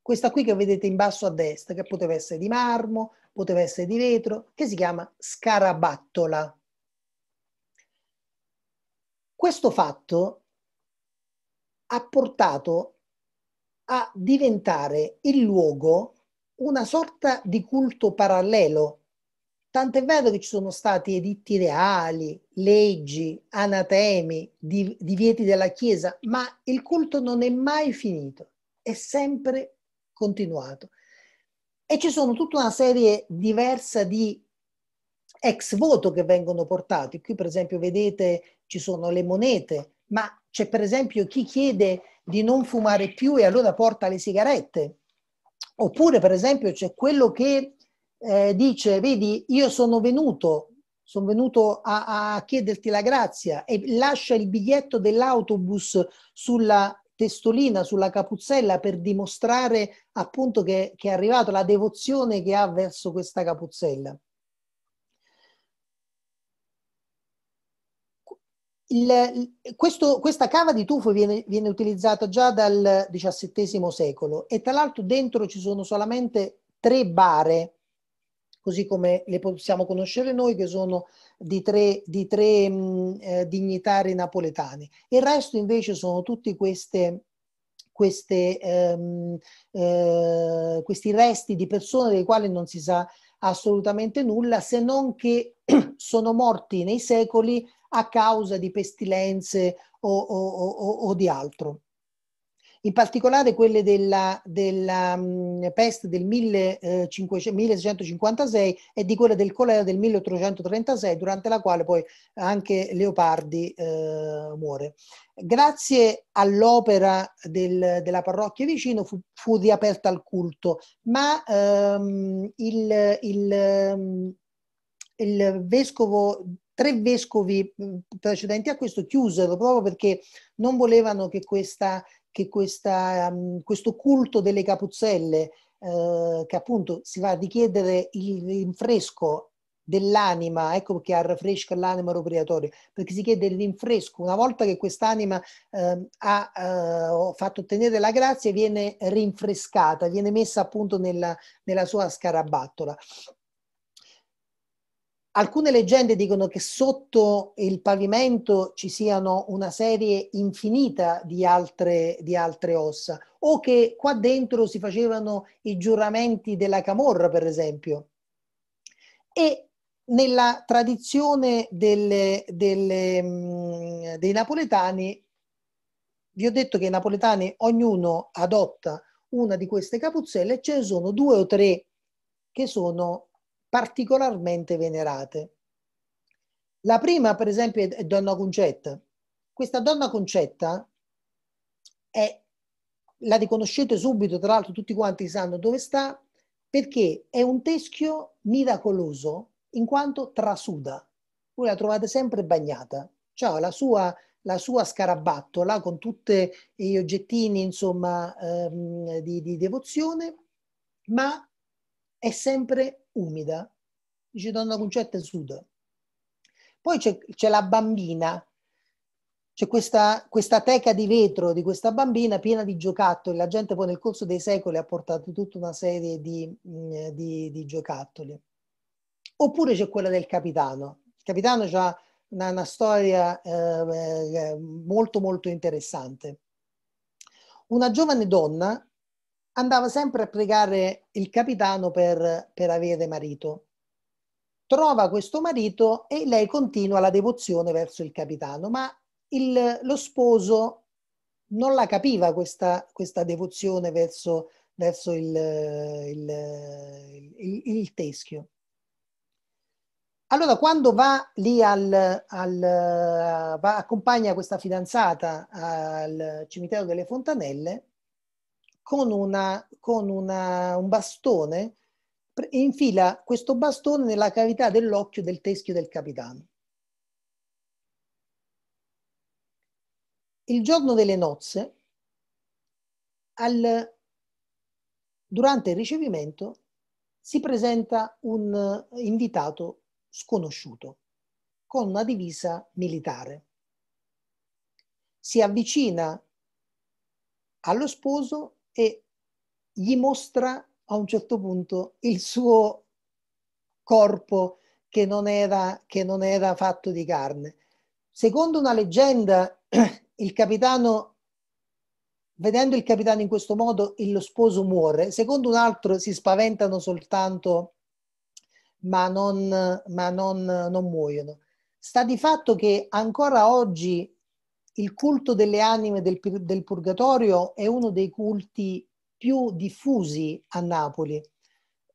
Questa qui che vedete in basso a destra, che poteva essere di marmo, poteva essere di vetro, che si chiama scarabattola. Questo fatto ha portato a diventare il luogo una sorta di culto parallelo. Tant'è vero che ci sono stati editti reali, leggi, anatemi, divieti della Chiesa, ma il culto non è mai finito, è sempre continuato. E ci sono tutta una serie diversa di ex voto che vengono portati. Qui per esempio vedete ci sono le monete, ma c'è per esempio chi chiede di non fumare più e allora porta le sigarette. Oppure per esempio c'è quello che eh, dice, vedi, io sono venuto, sono venuto a, a chiederti la grazia e lascia il biglietto dell'autobus sulla testolina, sulla capuzzella per dimostrare appunto che, che è arrivato la devozione che ha verso questa capuzzella. Il, questo, questa cava di tufo viene, viene utilizzata già dal XVII secolo e tra l'altro dentro ci sono solamente tre bare, così come le possiamo conoscere noi, che sono di tre, di tre mh, mm, eh, dignitari napoletani. Il resto invece sono tutti queste, queste, ehm, eh, questi resti di persone dei quali non si sa assolutamente nulla, se non che sono morti nei secoli a causa di pestilenze o, o, o, o di altro. In particolare quelle della, della peste del 1656 eh, e di quella del colera del 1836, durante la quale poi anche Leopardi eh, muore. Grazie all'opera del, della parrocchia vicino fu, fu, riaperta al culto, ma ehm, il, il, ehm, il vescovo Tre vescovi mm, precedenti a questo chiusero proprio perché non volevano che, questa, che questa, mm, questo culto delle capuzzelle, eh, che appunto si va a richiedere il rinfresco dell'anima, ecco perché arrafresca l'anima appropriatoria, perché si chiede il rinfresco. Una volta che quest'anima eh, ha eh, fatto ottenere la grazia, viene rinfrescata, viene messa appunto nella, nella sua scarabattola. Alcune leggende dicono che sotto il pavimento ci siano una serie infinita di altre, di altre, ossa o che qua dentro si facevano i giuramenti della camorra, per esempio. E nella tradizione delle, delle, dei napoletani, vi ho detto che i napoletani ognuno adotta una di queste capuzzelle, ce ne sono due o tre che sono particolarmente venerate. La prima, per esempio, è Donna Concetta. Questa Donna Concetta è, la riconoscete subito, tra l'altro tutti quanti sanno dove sta, perché è un teschio miracoloso in quanto trasuda. Voi la trovate sempre bagnata. Ciao, la sua la sua scarabattola con tutti gli oggettini insomma ehm, di, di, devozione, ma è sempre umida. Dice Donna Concetta Sud. Poi c'è, c'è la bambina, c'è questa, questa, teca di vetro di questa bambina piena di giocattoli. La gente poi nel corso dei secoli ha portato tutta una serie di, mm, di, di giocattoli. Oppure c'è quella del capitano. Il capitano ha una, una storia eh, eh, molto molto interessante. Una giovane donna andava sempre a pregare il capitano per, per avere marito. Trova questo marito e lei continua la devozione verso il capitano, ma il, lo sposo non la capiva questa, questa devozione verso, verso il, il, il, teschio. Allora, quando va lì al, al va, accompagna questa fidanzata al cimitero delle Fontanelle, con, una, con una, un bastone, infila questo bastone nella cavità dell'occhio del teschio del capitano. Il giorno delle nozze, al, durante il ricevimento, si presenta un invitato sconosciuto con una divisa militare. Si avvicina allo sposo e gli mostra a un certo punto il suo corpo che non era, che non era fatto di carne. Secondo una leggenda, il capitano, vedendo il capitano in questo modo, lo sposo muore. Secondo un altro si spaventano soltanto, ma non, ma non, non muoiono. Sta di fatto che ancora oggi il culto delle anime del, del purgatorio è uno dei culti più diffusi a Napoli.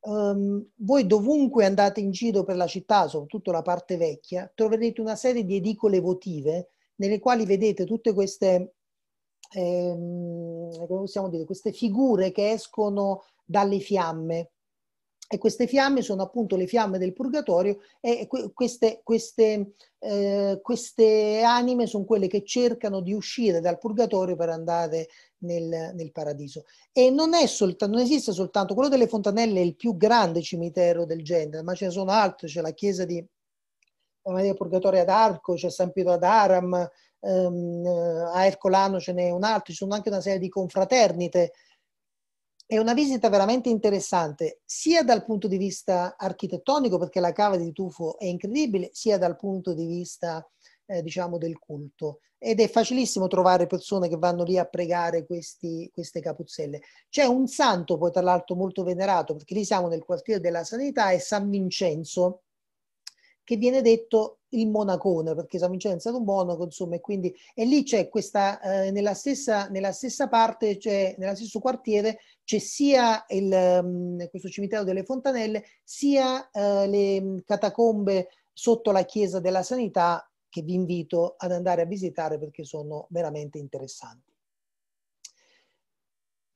Um, voi dovunque andate in giro per la città, soprattutto la parte vecchia, troverete una serie di edicole votive nelle quali vedete tutte queste, ehm, come possiamo dire, queste figure che escono dalle fiamme. E queste fiamme sono appunto le fiamme del purgatorio e queste, queste, eh, queste anime sono quelle che cercano di uscire dal purgatorio per andare nel, nel paradiso. E non, è solta, non esiste soltanto quello delle fontanelle, è il più grande cimitero del genere, ma ce ne sono altri, c'è la chiesa di Maria Purgatoria ad Arco, c'è San Pietro ad Aram, ehm, a Ercolano ce n'è un altro, ci sono anche una serie di confraternite è una visita veramente interessante, sia dal punto di vista architettonico, perché la cava di Tufo è incredibile, sia dal punto di vista, eh, diciamo, del culto. Ed è facilissimo trovare persone che vanno lì a pregare questi, queste capuzzelle. C'è un santo, poi tra l'altro molto venerato, perché lì siamo nel quartiere della Sanità, è San Vincenzo, che viene detto il monacone, perché San Vincenzo è stato un monaco, insomma, e quindi e lì c'è questa, eh, nella, stessa, nella stessa parte, cioè, nello stesso quartiere, c'è cioè, sia il, mm, questo cimitero delle Fontanelle, sia eh, le mm, catacombe sotto la Chiesa della Sanità che vi invito ad andare a visitare perché sono veramente interessanti.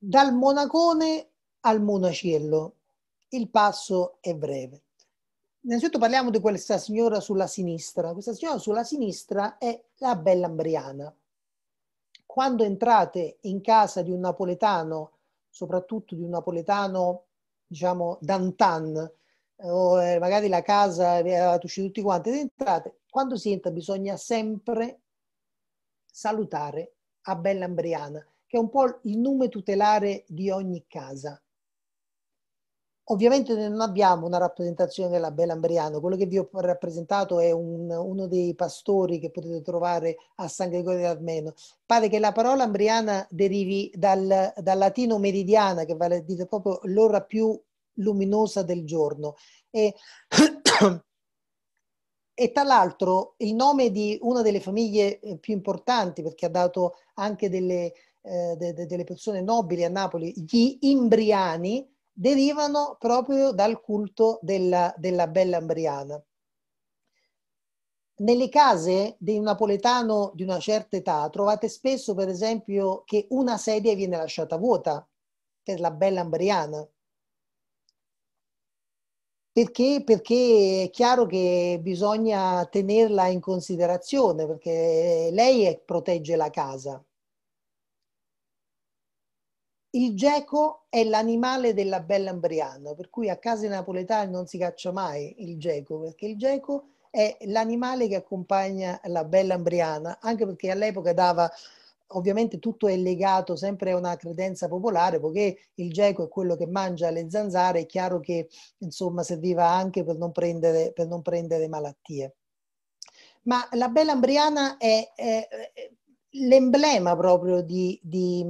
Dal monacone al monaciello, il passo è breve. Innanzitutto parliamo di questa signora sulla sinistra. Questa signora sulla sinistra è la Bell'Ambriana. Quando entrate in casa di un napoletano soprattutto di un napoletano, diciamo, d'antan, eh, o eh, magari la casa eravate eh, usciti tutti quanti, entrate, quando si entra bisogna sempre salutare a Bella Ambriana, che è un po' il nome tutelare di ogni casa. Ovviamente non abbiamo una rappresentazione della Bella Belambriano, quello che vi ho rappresentato è un, uno dei pastori che potete trovare a San Gregorio d'Armeno. Pare che la parola ambriana derivi dal, dal latino meridiana, che vale a dire proprio l'ora più luminosa del giorno. E, e tra l'altro il nome di una delle famiglie eh, più importanti, perché ha dato anche delle, eh, de, de, delle persone nobili a Napoli, gli Imbriani, derivano proprio dal culto della, della Bella Ambriana. Nelle case di un napoletano di una certa età trovate spesso, per esempio, che una sedia viene lasciata vuota per la Bella Ambriana. Perché? Perché è chiaro che bisogna tenerla in considerazione, perché lei è, protegge la casa il geco è l'animale della bella Ambriano, per cui a casa napoletane non si caccia mai il geco, perché il geco è l'animale che accompagna la bella Ambriana, anche perché all'epoca dava, ovviamente tutto è legato sempre a una credenza popolare, poiché il geco è quello che mangia le zanzare, è chiaro che insomma serviva anche per non prendere, per non prendere malattie ma la bella ambriana è, è, l'emblema proprio di, di,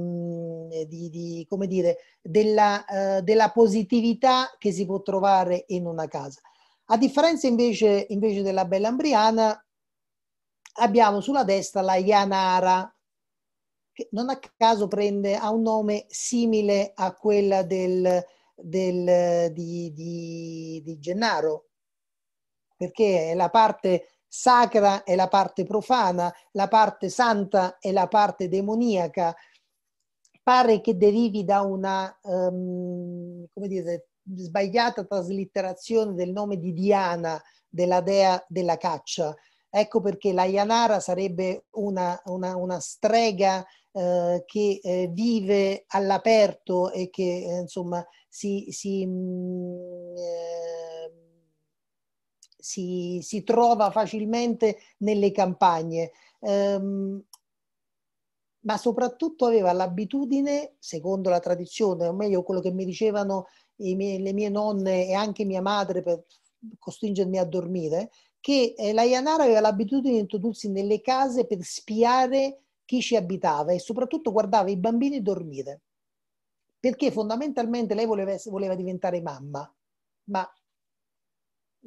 di, di come dire, della, eh, della, positività che si può trovare in una casa. A differenza invece, invece della Bella Ambriana, abbiamo sulla destra la Ianara, che non a caso prende, ha un nome simile a quella del, del, di, di, di Gennaro, perché è la parte sacra e la parte profana, la parte santa e la parte demoniaca, pare che derivi da una, um, come dire, sbagliata traslitterazione del nome di Diana, della dea della caccia. Ecco perché la Yanara sarebbe una, una, una strega eh, che eh, vive all'aperto e che eh, insomma si, si mh, mm, eh, si, si trova facilmente nelle campagne. Um, ma soprattutto aveva l'abitudine, secondo la tradizione, o meglio quello che mi dicevano miei, le mie nonne e anche mia madre per costringermi a dormire, che eh, la Ianara aveva l'abitudine di introdursi nelle case per spiare chi ci abitava e soprattutto guardava i bambini dormire, perché fondamentalmente lei voleva, voleva diventare mamma, ma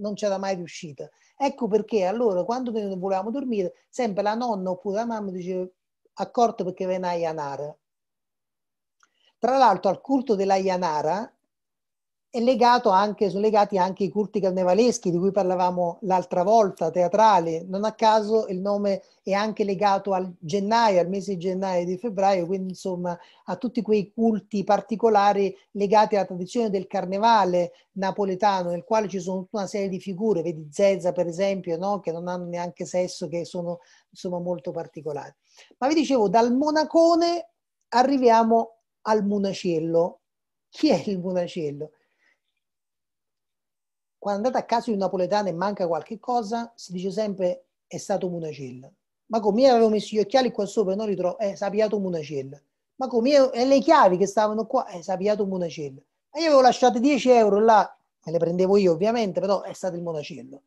non c'era mai riuscita. Ecco perché allora quando noi non volevamo dormire, sempre la nonna oppure la mamma diceva accorto perché venai a Nara. Tra l'altro al culto della Yanara è legato anche, sono legati anche i curti carnevaleschi di cui parlavamo l'altra volta, teatrali. Non a caso il nome è anche legato al gennaio, al mese di gennaio e di febbraio, quindi insomma a tutti quei culti particolari legati alla tradizione del carnevale napoletano, nel quale ci sono tutta una serie di figure, vedi Zezza per esempio, no? che non hanno neanche sesso, che sono insomma molto particolari. Ma vi dicevo, dal monacone arriviamo al monacello. Chi è il monacello? quando andate a casa di un napoletano e manca qualche cosa, si dice sempre è stato Munacil. Ma come io avevo messo gli occhiali qua sopra e non li trovo, è eh, sapiato Munacil. Ma come io, e le chiavi che stavano qua, è eh, sapiato Munacil. E io avevo lasciato 10 euro là, me le prendevo io ovviamente, però è stato il Monacello.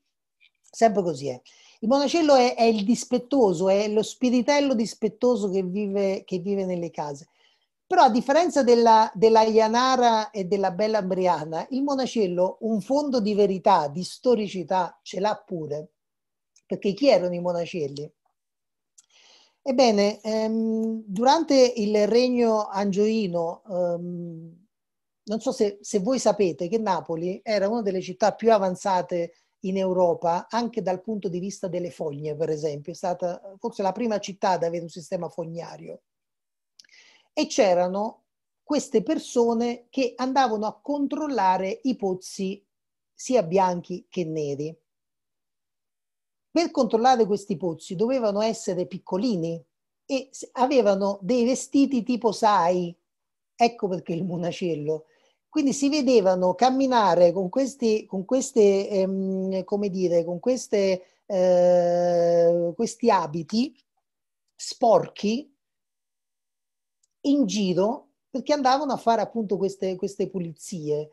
Sempre così è. Il monacello è, è il dispettoso, è lo spiritello dispettoso che vive, che vive nelle case. Però a differenza della, della Ianara e della Bella Briana, il Monacello un fondo di verità, di storicità, ce l'ha pure. Perché chi erano i Monacelli? Ebbene, ehm, durante il regno angioino, ehm, non so se, se, voi sapete che Napoli era una delle città più avanzate in Europa, anche dal punto di vista delle fogne, per esempio, è stata forse la prima città ad avere un sistema fognario e c'erano queste persone che andavano a controllare i pozzi sia bianchi che neri. Per controllare questi pozzi dovevano essere piccolini e avevano dei vestiti tipo sai, ecco perché il monacello. Quindi si vedevano camminare con, questi, con queste, ehm, come dire, con queste, eh, questi abiti sporchi in giro perché andavano a fare appunto queste, queste pulizie.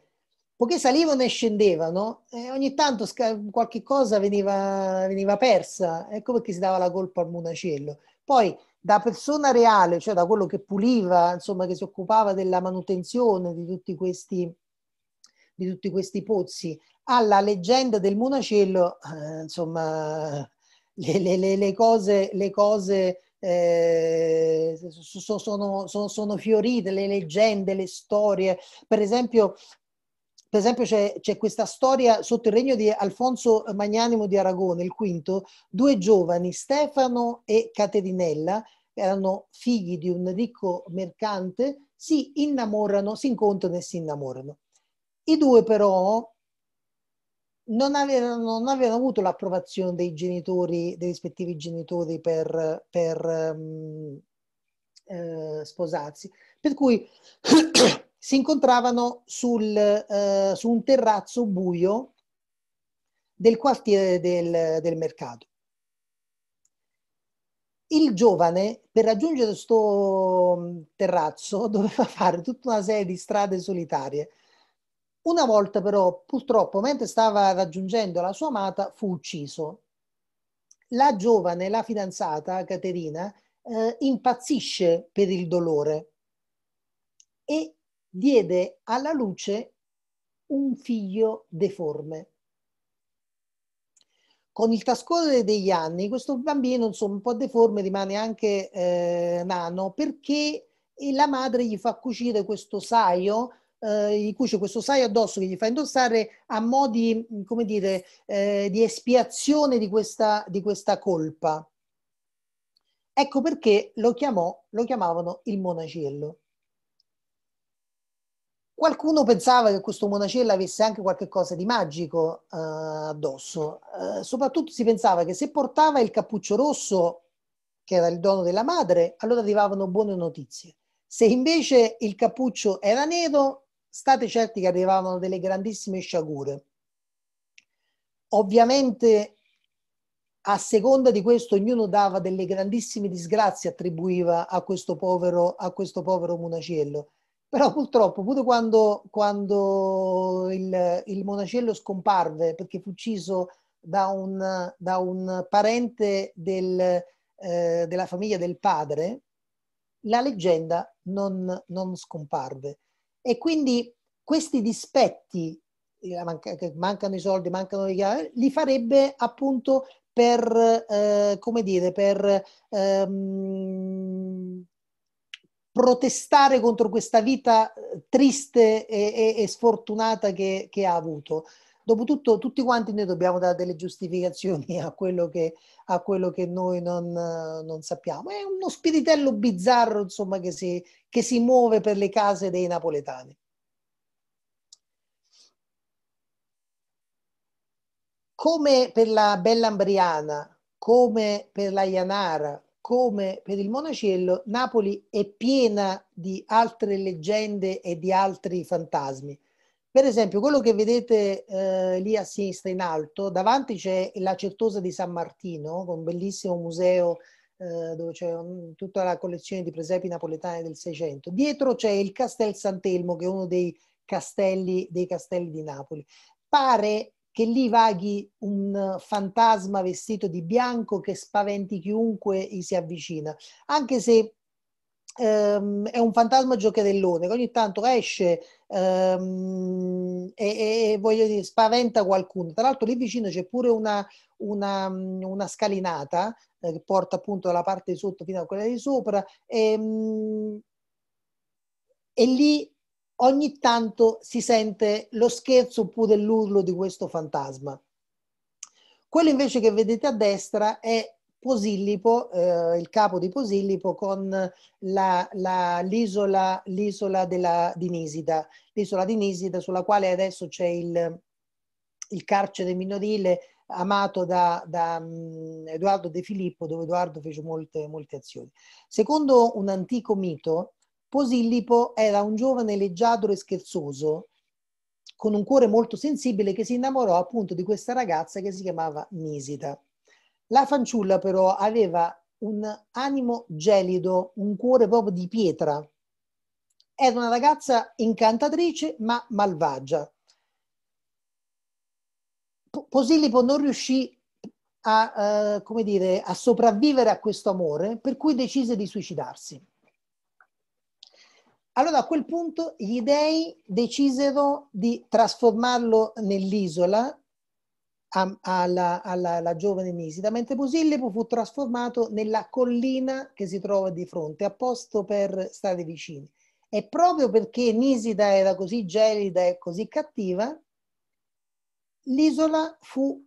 Poiché salivano e scendevano, e ogni tanto sca- qualche cosa veniva, veniva persa, ecco perché si dava la colpa al Munacello. Poi da persona reale, cioè da quello che puliva, insomma, che si occupava della manutenzione di tutti questi, di tutti questi pozzi, alla leggenda del Munacello, eh, insomma, le, le, le, cose, le cose eh, sono, sono, sono, fiorite le leggende, le storie. Per esempio, per esempio c'è, c'è, questa storia sotto il regno di Alfonso Magnanimo di Aragone, il quinto, due giovani, Stefano e Caterinella, erano figli di un ricco mercante, si innamorano, si incontrano e si innamorano. I due però non avevano, non avevano avuto l'approvazione dei genitori, dei rispettivi genitori per, per um, eh, sposarsi. Per cui si incontravano sul, eh, su un terrazzo buio del quartiere del, del mercato. Il giovane, per raggiungere questo mm, terrazzo, doveva fare tutta una serie di strade solitarie una volta però, purtroppo, mentre stava raggiungendo la sua amata, fu ucciso. La giovane, la fidanzata, Caterina, eh, impazzisce per il dolore e diede alla luce un figlio deforme. Con il trascorrere degli anni, questo bambino, insomma, un po' deforme, rimane anche eh, nano perché la madre gli fa cucire questo saio eh, di cui c'è questo sai addosso che gli fa indossare a modi, come dire, eh, di espiazione di questa, di questa colpa. Ecco perché lo, chiamò, lo chiamavano il monacello. Qualcuno pensava che questo monacello avesse anche qualche cosa di magico eh, addosso, eh, soprattutto si pensava che se portava il cappuccio rosso, che era il dono della madre, allora arrivavano buone notizie. Se invece il cappuccio era nero, state certi che arrivavano delle grandissime sciagure. Ovviamente a seconda di questo ognuno dava delle grandissime disgrazie, attribuiva a questo povero, a questo povero monacello. Però purtroppo pure quando, quando il, il, monacello scomparve perché fu ucciso da un, da un parente del, eh, della famiglia del padre, la leggenda non, non scomparve. E quindi questi dispetti, eh, mancano i soldi, mancano le chiavi, li farebbe appunto per, eh, come dire, per ehm, protestare contro questa vita eh, triste e, e, e sfortunata che, che ha avuto. Dopotutto tutti quanti noi dobbiamo dare delle giustificazioni a quello che, a quello che noi non, non, sappiamo. È uno spiritello bizzarro insomma, che, si, che si muove per le case dei napoletani. Come per la Bellambriana, come per la Ianara, come per il Monacello, Napoli è piena di altre leggende e di altri fantasmi. Per esempio, quello che vedete eh, lì a sinistra in alto, davanti c'è la Certosa di San Martino, un bellissimo museo eh, dove c'è un, tutta la collezione di presepi napoletani del Seicento. Dietro c'è il Castel Sant'Elmo, che è uno dei castelli, dei castelli di Napoli. Pare che lì vaghi un fantasma vestito di bianco che spaventi chiunque gli si avvicina, anche se ehm, è un fantasma giocherellone che ogni tanto esce ehm, e, e, voglio dire, spaventa qualcuno. Tra l'altro lì vicino c'è pure una, una, una scalinata eh, che porta appunto dalla parte di sotto fino a quella di sopra e, ehm, e lì ogni tanto si sente lo scherzo oppure l'urlo di questo fantasma. Quello invece che vedete a destra è Posillipo, eh, il capo di Posillipo con l'isola, di Nisida, l'isola di Nisida sulla quale adesso c'è il, il carcere minorile amato da, da um, Edoardo De Filippo, dove Edoardo fece molte, molte azioni. Secondo un antico mito, Posillipo era un giovane leggiadro e scherzoso, con un cuore molto sensibile, che si innamorò appunto di questa ragazza che si chiamava Nisida. La fanciulla però aveva un animo gelido, un cuore proprio di pietra. Era una ragazza incantatrice ma malvagia. Posillipo non riuscì a, eh, come dire, a sopravvivere a questo amore, per cui decise di suicidarsi. Allora a quel punto gli dei decisero di trasformarlo nell'isola alla, alla, alla, giovane Nisida, mentre Posillipo fu trasformato nella collina che si trova di fronte, apposto per stare vicini. E proprio perché Nisida era così gelida e così cattiva, l'isola fu,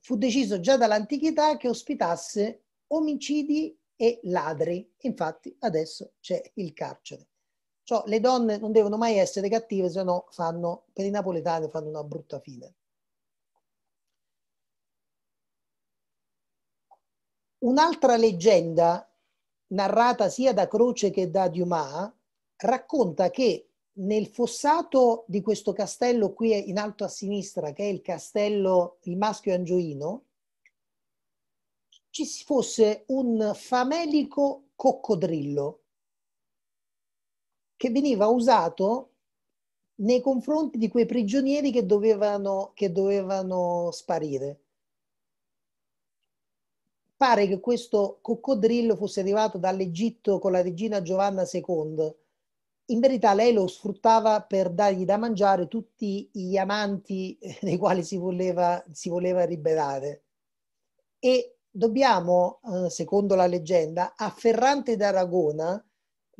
fu deciso già dall'antichità che ospitasse omicidi e ladri. Infatti adesso c'è il carcere. Cioè, le donne non devono mai essere cattive, se no fanno, per i napoletani fanno una brutta fine. Un'altra leggenda, narrata sia da Croce che da Dumas, racconta che nel fossato di questo castello qui in alto a sinistra, che è il castello il Maschio Angioino, ci fosse un famelico coccodrillo che veniva usato nei confronti di quei prigionieri che dovevano, che dovevano sparire pare che questo coccodrillo fosse arrivato dall'Egitto con la regina Giovanna II. In verità lei lo sfruttava per dargli da mangiare tutti gli amanti eh, dei quali si voleva, si voleva liberare. E dobbiamo, eh, secondo la leggenda, a Ferrante d'Aragona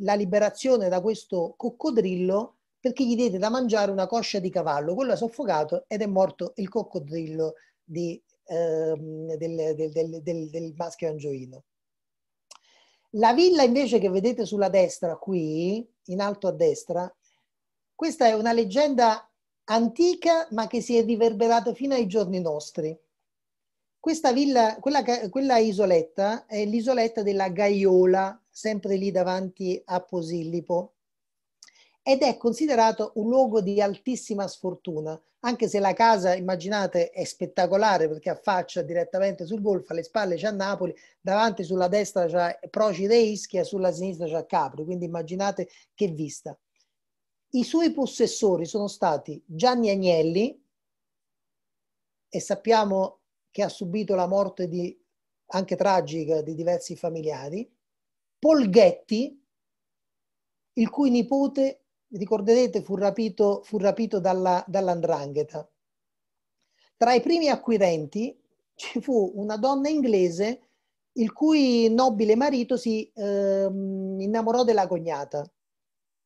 la liberazione da questo coccodrillo perché gli diede da mangiare una coscia di cavallo. Quello ha soffocato ed è morto il coccodrillo di ehm, del, del, del, del, maschio angioino. La villa invece che vedete sulla destra qui, in alto a destra, questa è una leggenda antica ma che si è riverberata fino ai giorni nostri. Questa villa, quella, quella isoletta, è l'isoletta della Gaiola, sempre lì davanti a Posillipo ed è considerato un luogo di altissima sfortuna, anche se la casa, immaginate, è spettacolare perché affaccia direttamente sul golfo, alle spalle c'è Napoli, davanti sulla destra c'è Procida e Ischia, sulla sinistra c'è Capri, quindi immaginate che vista. I suoi possessori sono stati Gianni Agnelli, e sappiamo che ha subito la morte di, anche tragica di diversi familiari, Polghetti, il cui nipote ricorderete, fu rapito, fu rapito dalla, dall'andrangheta. Tra i primi acquirenti ci fu una donna inglese il cui nobile marito si eh, innamorò della cognata.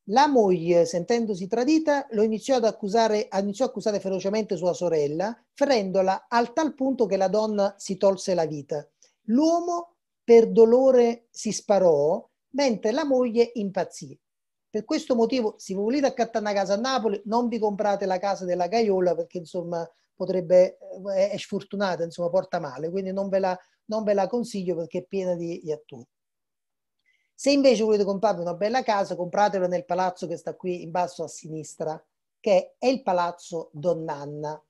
La moglie, sentendosi tradita, lo iniziò ad accusare, iniziò a accusare ferocemente sua sorella, ferendola al tal punto che la donna si tolse la vita. L'uomo per dolore si sparò, mentre la moglie impazzì. Per questo motivo, se volete accattare una casa a Napoli, non vi comprate la casa della Gaiola perché insomma potrebbe, eh, è, sfortunata, insomma porta male, quindi non ve, la, non ve la consiglio perché è piena di attori. Se invece volete comprarvi una bella casa, compratela nel palazzo che sta qui in basso a sinistra, che è il palazzo Donnanna.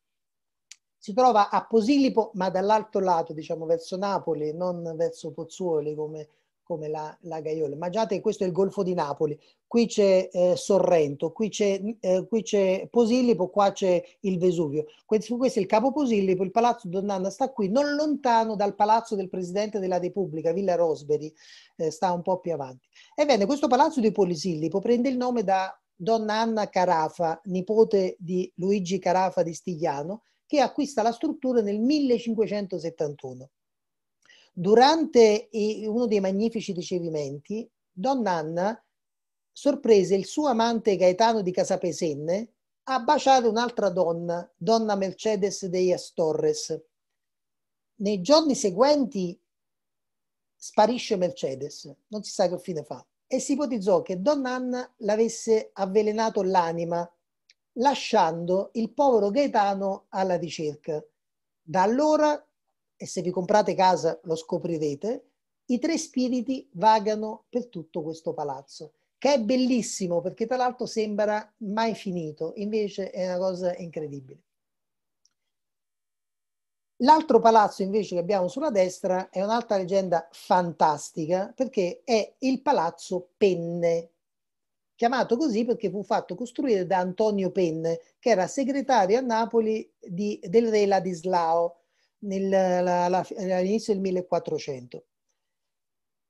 Si trova a Posillipo, ma dall'altro lato, diciamo verso Napoli, non verso Pozzuoli come come la, la Gaiole. Immaginate questo è il Golfo di Napoli, qui c'è eh, Sorrento, qui c'è, eh, qui c'è Posillipo, qua c'è il Vesuvio. Questo, questo, è il Capo Posillipo, il Palazzo Donnanda sta qui, non lontano dal palazzo del Presidente della Repubblica, Villa Rosberi, eh, sta un po' più avanti. Ebbene, questo palazzo di Posillipo prende il nome da Donna Anna Carafa, nipote di Luigi Carafa di Stigliano, che acquista la struttura nel 1571. Durante uno dei magnifici ricevimenti, donna Anna sorprese il suo amante Gaetano di Casapesenne a baciare un'altra donna, donna Mercedes de Astorres. Nei giorni seguenti sparisce Mercedes, non si sa che fine fa, e si ipotizzò che donna Anna l'avesse avvelenato l'anima, lasciando il povero Gaetano alla ricerca. Da allora e se vi comprate casa lo scoprirete, i tre spiriti vagano per tutto questo palazzo, che è bellissimo perché tra l'altro sembra mai finito, invece è una cosa incredibile. L'altro palazzo invece che abbiamo sulla destra è un'altra leggenda fantastica perché è il palazzo Penne, chiamato così perché fu fatto costruire da Antonio Penne, che era segretario a Napoli di, del re Ladislao, all'inizio del 1400.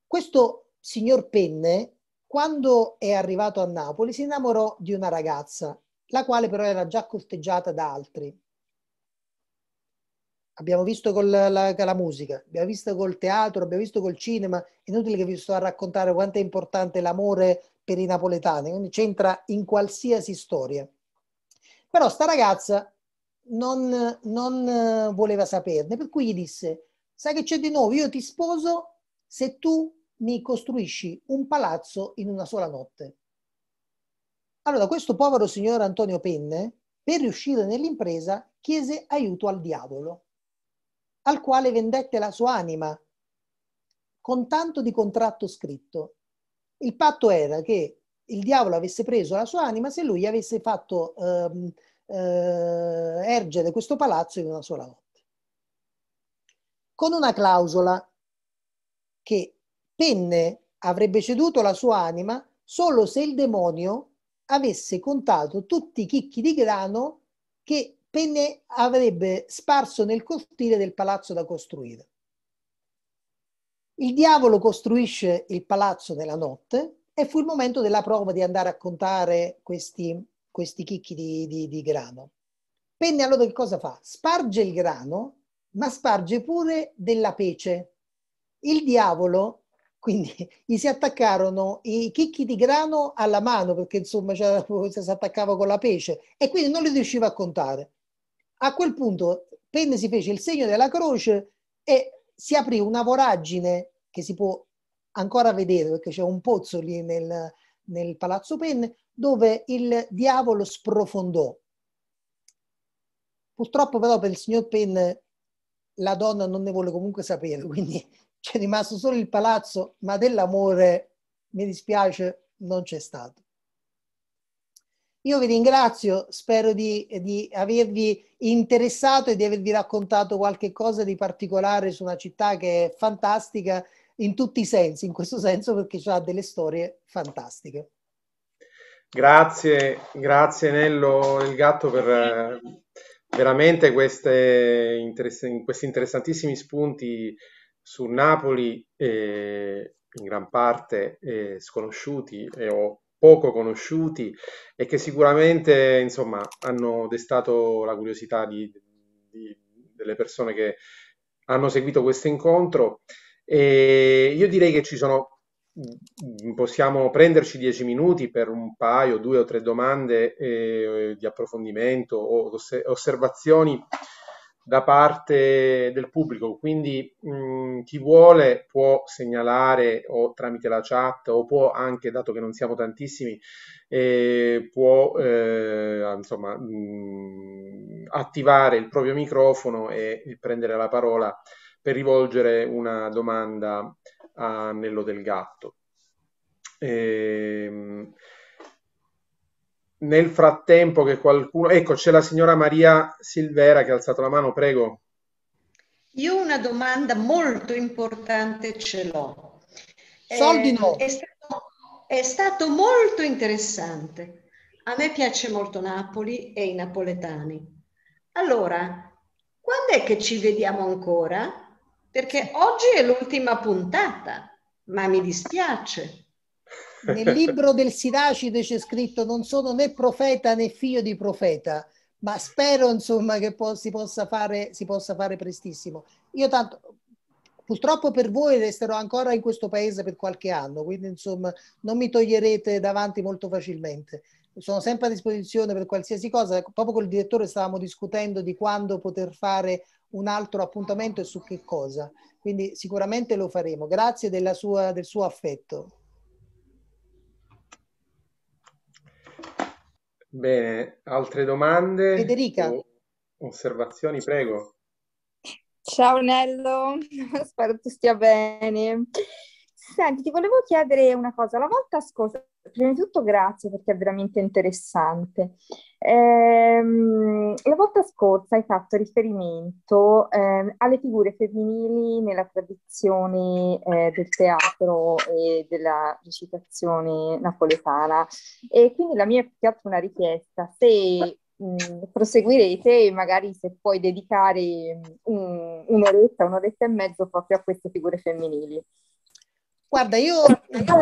Questo signor Penne, quando è arrivato a Napoli, si innamorò di una ragazza, la quale però era già corteggiata da altri. Abbiamo visto con la, la, la musica, abbiamo visto col teatro, abbiamo visto col cinema. È inutile che vi sto a raccontare quanto è importante l'amore per i napoletani, quindi c'entra in qualsiasi storia. Però sta ragazza non, non eh, voleva saperne, per cui gli disse, sai che c'è di nuovo, io ti sposo se tu mi costruisci un palazzo in una sola notte. Allora questo povero signor Antonio Penne, per riuscire nell'impresa, chiese aiuto al diavolo, al quale vendette la sua anima con tanto di contratto scritto. Il patto era che il diavolo avesse preso la sua anima se lui avesse fatto ehm, eh, ergere questo palazzo in una sola notte. Con una clausola che Penne avrebbe ceduto la sua anima solo se il demonio avesse contato tutti i chicchi di grano che Penne avrebbe sparso nel cortile del palazzo da costruire. Il diavolo costruisce il palazzo nella notte e fu il momento della prova di andare a contare questi questi chicchi di, di, di grano. Penne allora che cosa fa? Sparge il grano, ma sparge pure della pece. Il diavolo, quindi gli si attaccarono i chicchi di grano alla mano, perché insomma cioè, si attaccava con la pece, e quindi non li riusciva a contare. A quel punto Penne si fece il segno della croce e si aprì una voragine che si può ancora vedere perché c'è un pozzo lì nel, nel palazzo Penne, dove il diavolo sprofondò. Purtroppo però per il signor Penn la donna non ne vuole comunque sapere, quindi c'è rimasto solo il palazzo, ma dell'amore, mi dispiace, non c'è stato. Io vi ringrazio, spero di, di, avervi interessato e di avervi raccontato qualche cosa di particolare su una città che è fantastica in tutti i sensi, in questo senso perché ha delle storie fantastiche. Grazie, grazie Nello il Gatto per veramente queste questi interessantissimi spunti su Napoli, eh, in gran parte eh, sconosciuti o poco conosciuti e che sicuramente insomma, hanno destato la curiosità di, di, delle persone che hanno seguito questo incontro. E io direi che ci sono Mm, possiamo prenderci dieci minuti per un paio, due o tre domande eh, di approfondimento o osservazioni da parte del pubblico. Quindi mh, mm, chi vuole può segnalare o tramite la chat o può anche, dato che non siamo tantissimi, eh, può eh, insomma, mh, mm, attivare il proprio microfono e prendere la parola per rivolgere una domanda Anello del Gatto. Ehm, nel frattempo che qualcuno... Ecco, c'è la signora Maria Silvera che ha alzato la mano, prego. Io una domanda molto importante ce l'ho. Eh, Soldi no. È stato, è stato molto interessante. A me piace molto Napoli e i napoletani. Allora, quando è che ci vediamo ancora? perché oggi è l'ultima puntata, ma mi dispiace. Nel libro del Siracide c'è scritto non sono né profeta né figlio di profeta, ma spero insomma che po- si, possa fare, si possa fare prestissimo. Io tanto, purtroppo per voi resterò ancora in questo paese per qualche anno, quindi insomma non mi toglierete davanti molto facilmente. Sono sempre a disposizione per qualsiasi cosa. Proprio con il direttore stavamo discutendo di quando poter fare un altro appuntamento e su che cosa. Quindi sicuramente lo faremo. Grazie sua, del suo affetto. Bene, altre domande? Federica. osservazioni, prego. Ciao Nello, spero tu stia bene. Senti, ti volevo chiedere una cosa. La volta scorsa, prima di tutto grazie perché è veramente interessante. Ehm, la volta scorsa hai fatto riferimento ehm, alle figure femminili nella tradizione eh, del teatro e della recitazione napoletana e quindi la mia è più altro una richiesta, se mh, proseguirete magari se puoi dedicare mh, un'oretta, un'oretta e mezzo proprio a queste figure femminili. Guarda, io,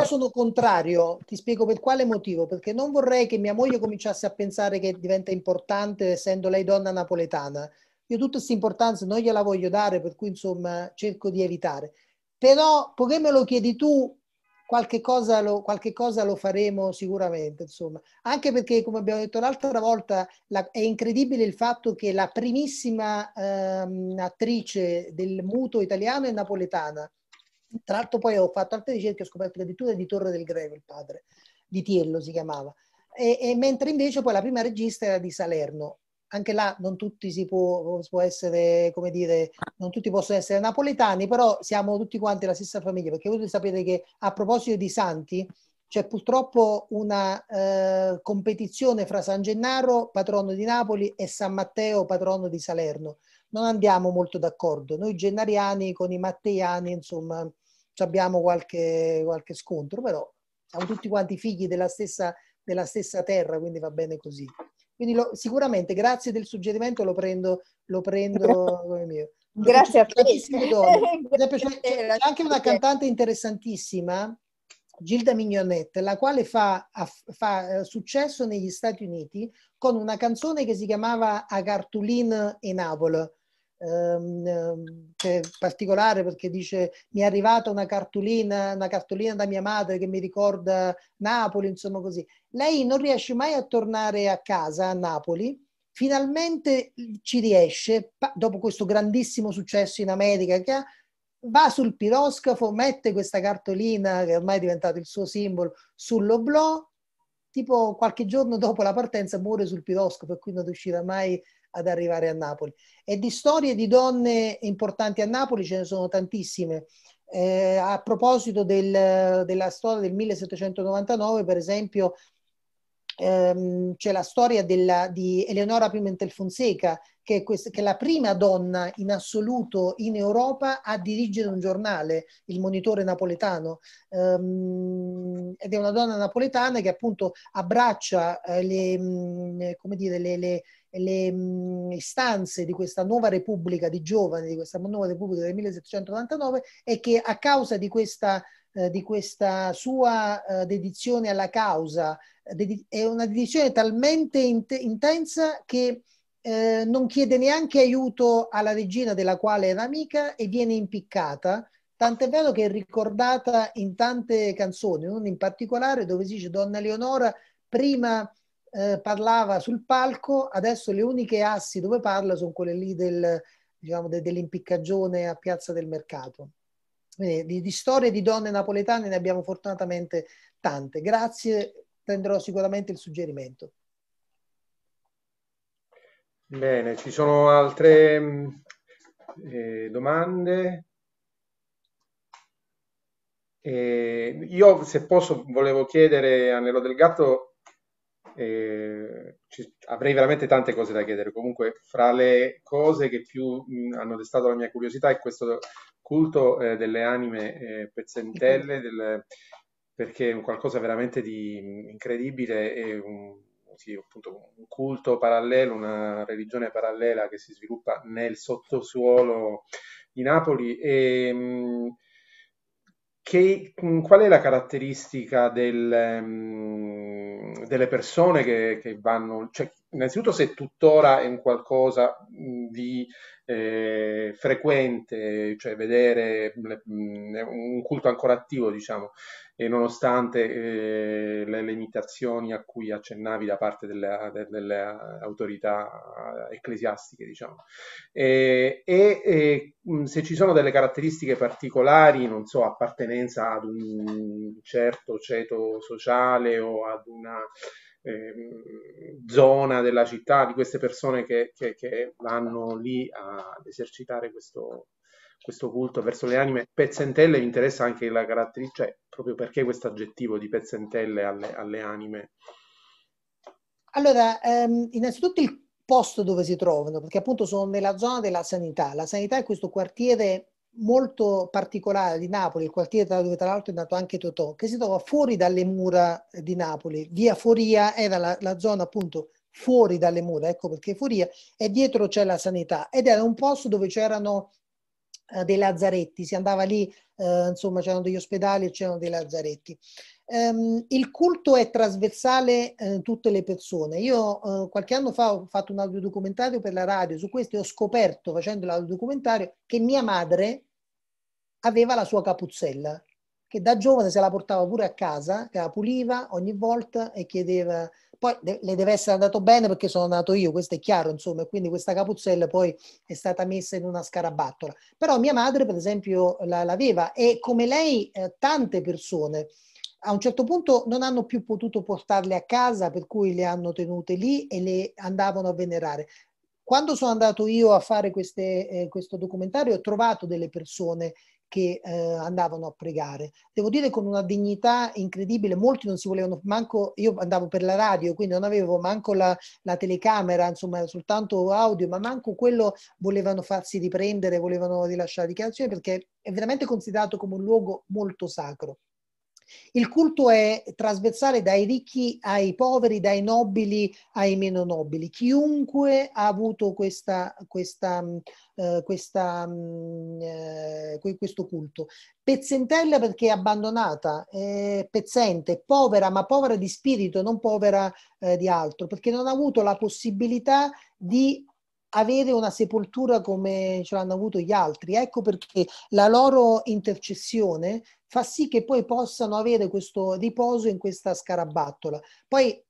sono contrario, ti spiego per quale motivo, perché non vorrei che mia moglie cominciasse a pensare che diventa importante essendo lei donna napoletana. Io tutta questa importanza non gliela voglio dare, per cui insomma cerco di evitare. Però, poiché me lo chiedi tu, qualche cosa lo, qualche cosa lo faremo sicuramente, insomma. Anche perché, come abbiamo detto l'altra volta, la, è incredibile il fatto che la primissima ehm, attrice del muto italiano è napoletana tra l'altro poi ho fatto altre ricerche, ho scoperto addirittura di Torre del Greco il padre, di Tiello si chiamava. E, e, mentre invece poi la prima regista era di Salerno. Anche là non tutti si può, può essere, come dire, non tutti possono essere napoletani, però siamo tutti quanti la stessa famiglia, perché voi sapete che a proposito di santi c'è purtroppo una eh, competizione fra San Gennaro, patrono di Napoli, e San Matteo, patrono di Salerno. Non andiamo molto d'accordo. Noi gennariani con i matteiani, insomma, abbiamo qualche, qualche scontro, però siamo tutti quanti figli della stessa, della stessa terra, quindi va bene così. Quindi lo, sicuramente grazie del suggerimento lo prendo, lo prendo come mio. Grazie a te. Esempio, c'è, c'è anche una cantante interessantissima, Gilda Mignonette, la quale fa, fa, eh, successo negli Stati Uniti con una canzone che si chiamava A Cartuline e Napoli ehm, per ehm, particolare perché dice mi è arrivata una cartolina, una cartolina da mia madre che mi ricorda Napoli, insomma così. Lei non riesce mai a tornare a casa, a Napoli, finalmente ci riesce, dopo questo grandissimo successo in America che ha, va sul piroscafo, mette questa cartolina che ormai è diventato il suo simbolo sull'oblò, tipo qualche giorno dopo la partenza muore sul piroscafo e qui non riuscirà mai ad arrivare a Napoli. E di storie di donne importanti a Napoli ce ne sono tantissime. Eh, a proposito del, della storia del 1799, per esempio, ehm, c'è la storia della, di Eleonora Pimentel Fonseca, che è, questa, che è, la prima donna in assoluto in Europa a dirigere un giornale, il Monitore Napoletano. Ehm, ed è una donna napoletana che appunto abbraccia eh, le, mh, mm, come dire, le, le le mh, istanze di questa nuova repubblica di giovani, di questa nuova repubblica del 1799, è che a causa di questa, eh, di questa sua eh, dedizione alla causa, eh, ded- è una dedizione talmente in- intensa che eh, non chiede neanche aiuto alla regina della quale era amica e viene impiccata. Tant'è vero che è ricordata in tante canzoni, una in particolare dove si dice Donna Leonora prima eh, parlava sul palco, adesso le uniche assi dove parla sono quelle lì del, diciamo, de, dell'impiccagione a Piazza del Mercato. Quindi di, di storie di donne napoletane ne abbiamo fortunatamente tante. Grazie, prenderò sicuramente il suggerimento. Bene, ci sono altre mm, eh, domande? Eh, io, se posso, volevo chiedere a Nero del Gatto eh, ci, avrei veramente tante cose da chiedere. Comunque, fra le cose che più mh, mm, hanno destato la mia curiosità è questo culto eh, delle anime eh, pezzentelle, del, perché è un qualcosa veramente di mh, mm, incredibile, è un, sì, appunto, un culto parallelo, una religione parallela che si sviluppa nel sottosuolo di Napoli. E, mh, mm, che, mm, qual è la caratteristica del, um, delle persone che, che vanno, cioè innanzitutto se tuttora è un qualcosa di eh, frequente, cioè vedere le, un culto ancora attivo, diciamo, e nonostante eh, le limitazioni a cui accennavi da parte delle, delle autorità eh, ecclesiastiche, diciamo. E, e, se ci sono delle caratteristiche particolari, non so, appartenenza ad un certo ceto sociale o ad una eh, zona della città, di queste persone che, che, che vanno lì ad esercitare questo, questo, culto verso le anime. Pezzentelle mi interessa anche la caratteristica, cioè proprio perché questo aggettivo di pezzentelle alle, alle anime. Allora, ehm, innanzitutto il posto dove si trovano, perché appunto sono nella zona della sanità. La sanità è questo quartiere molto particolare di Napoli, il quartiere dove tra l'altro è nato anche Totò, che si trova fuori dalle mura eh, di Napoli. Via Foria era la, la zona appunto fuori dalle mura, ecco perché Foria, e dietro c'è la sanità. Ed era un posto dove c'erano eh, dei lazzaretti, si andava lì, eh, insomma c'erano degli ospedali e c'erano dei lazzaretti. Um, il culto è trasversale eh, in eh, tutte le persone. Io eh, qualche anno fa ho fatto un audiodocumentario per la radio, su questo e ho scoperto facendo l'audiodocumentario che mia madre aveva la sua capuzzella, che da giovane se la portava pure a casa, la puliva ogni volta e chiedeva, poi de- le deve essere andato bene perché sono andato io, questo è chiaro, insomma, quindi questa capuzzella poi è stata messa in una scarabattola. Però mia madre, per esempio, la, l'aveva e come lei eh, tante persone a un certo punto non hanno più potuto portarle a casa, per cui le hanno tenute lì e le andavano a venerare quando sono andato io a fare queste, eh, questo documentario ho trovato delle persone che eh, andavano a pregare. Devo dire con una dignità incredibile, molti non si volevano manco, io andavo per la radio, quindi non avevo manco la, la telecamera, insomma soltanto audio, ma manco quello volevano farsi riprendere, volevano rilasciare dichiarazioni perché è veramente considerato come un luogo molto sacro. Il culto è trasversale dai ricchi ai poveri, dai nobili ai meno nobili. Chiunque ha avuto questa, questa, mm, eh, questa, mm, eh, questo culto. Pezzentella perché è abbandonata, è pezzente, povera, ma povera di spirito, non povera eh, di altro, perché non ha avuto la possibilità di avere una sepoltura come ce l'hanno avuto gli altri. Ecco perché la loro intercessione fa sì che poi possano avere questo riposo in questa scarabattola. Poi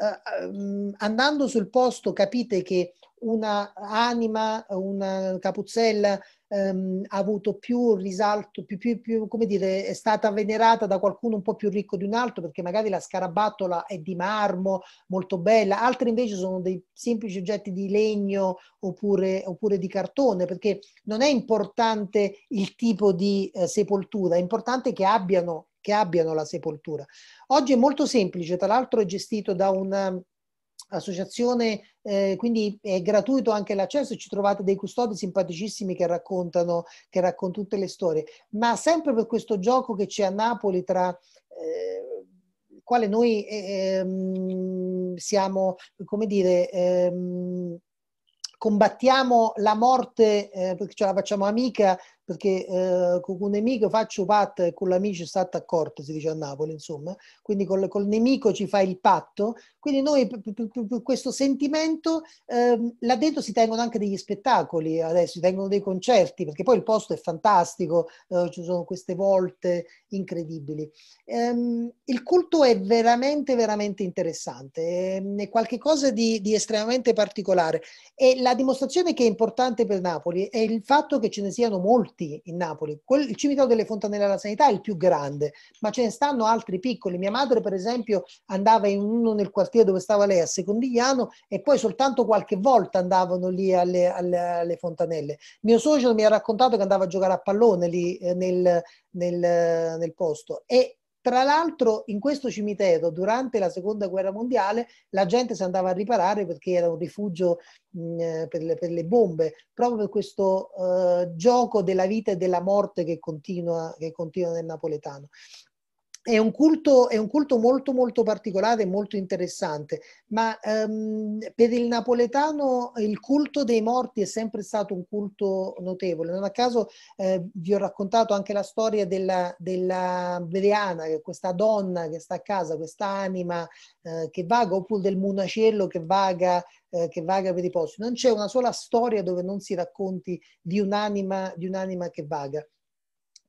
eh, eh, mm, andando sul posto capite che una anima, una capuzzella ehm, ha avuto più risalto, più, più, più, come dire, è stata venerata da qualcuno un po' più ricco di un altro perché magari la scarabattola è di marmo, molto bella, altre invece sono dei semplici oggetti di legno oppure, oppure di cartone perché non è importante il tipo di eh, sepoltura, è importante che abbiano che abbiano la sepoltura. Oggi è molto semplice, tra l'altro è gestito da un'associazione, ehm, eh, quindi è gratuito anche l'accesso, ci trovate dei custodi simpaticissimi che raccontano, che raccontano tutte le storie, ma sempre per questo gioco che c'è a Napoli tra... Eh, quale noi ehm, siamo, come dire, ehm, combattiamo la morte, eh, perché ce la facciamo amica, perché eh, con un nemico faccio patto e con l'amico è a corte, si dice a Napoli, insomma, quindi col, col nemico ci fa il patto, quindi noi per, questo sentimento, eh, là dentro si tengono anche degli spettacoli, adesso si tengono dei concerti, perché poi il posto è fantastico, eh, ci sono queste volte incredibili. Ehm, il culto è veramente, veramente interessante, ehm, è, qualcosa di, di estremamente particolare e la dimostrazione che è importante per Napoli è il fatto che ce ne siano molti tanti in Napoli. il cimitero delle Fontanelle della Sanità è il più grande, ma ce ne stanno altri piccoli. Mia madre, per esempio, andava in uno nel quartiere dove stava lei a Secondigliano e poi soltanto qualche volta andavano lì alle, alle, alle Fontanelle. Mio socio mi ha raccontato che andava a giocare a pallone lì eh, nel, nel, nel posto e tra l'altro in questo cimitero durante la seconda guerra mondiale la gente si andava a riparare perché era un rifugio mh, mm, eh, per, le, per, le, bombe, proprio per questo uh, gioco della vita e della morte che continua, che continua nel napoletano. È un, culto, è un culto, molto molto particolare e molto interessante, ma um, per il napoletano il culto dei morti è sempre stato un culto notevole. Non a caso eh, vi ho raccontato anche la storia della, della Briana, che questa donna che sta a casa, questa anima eh, che vaga, oppure del munacello che vaga eh, che vaga per i posti. Non c'è una sola storia dove non si racconti di un'anima, di un'anima che vaga.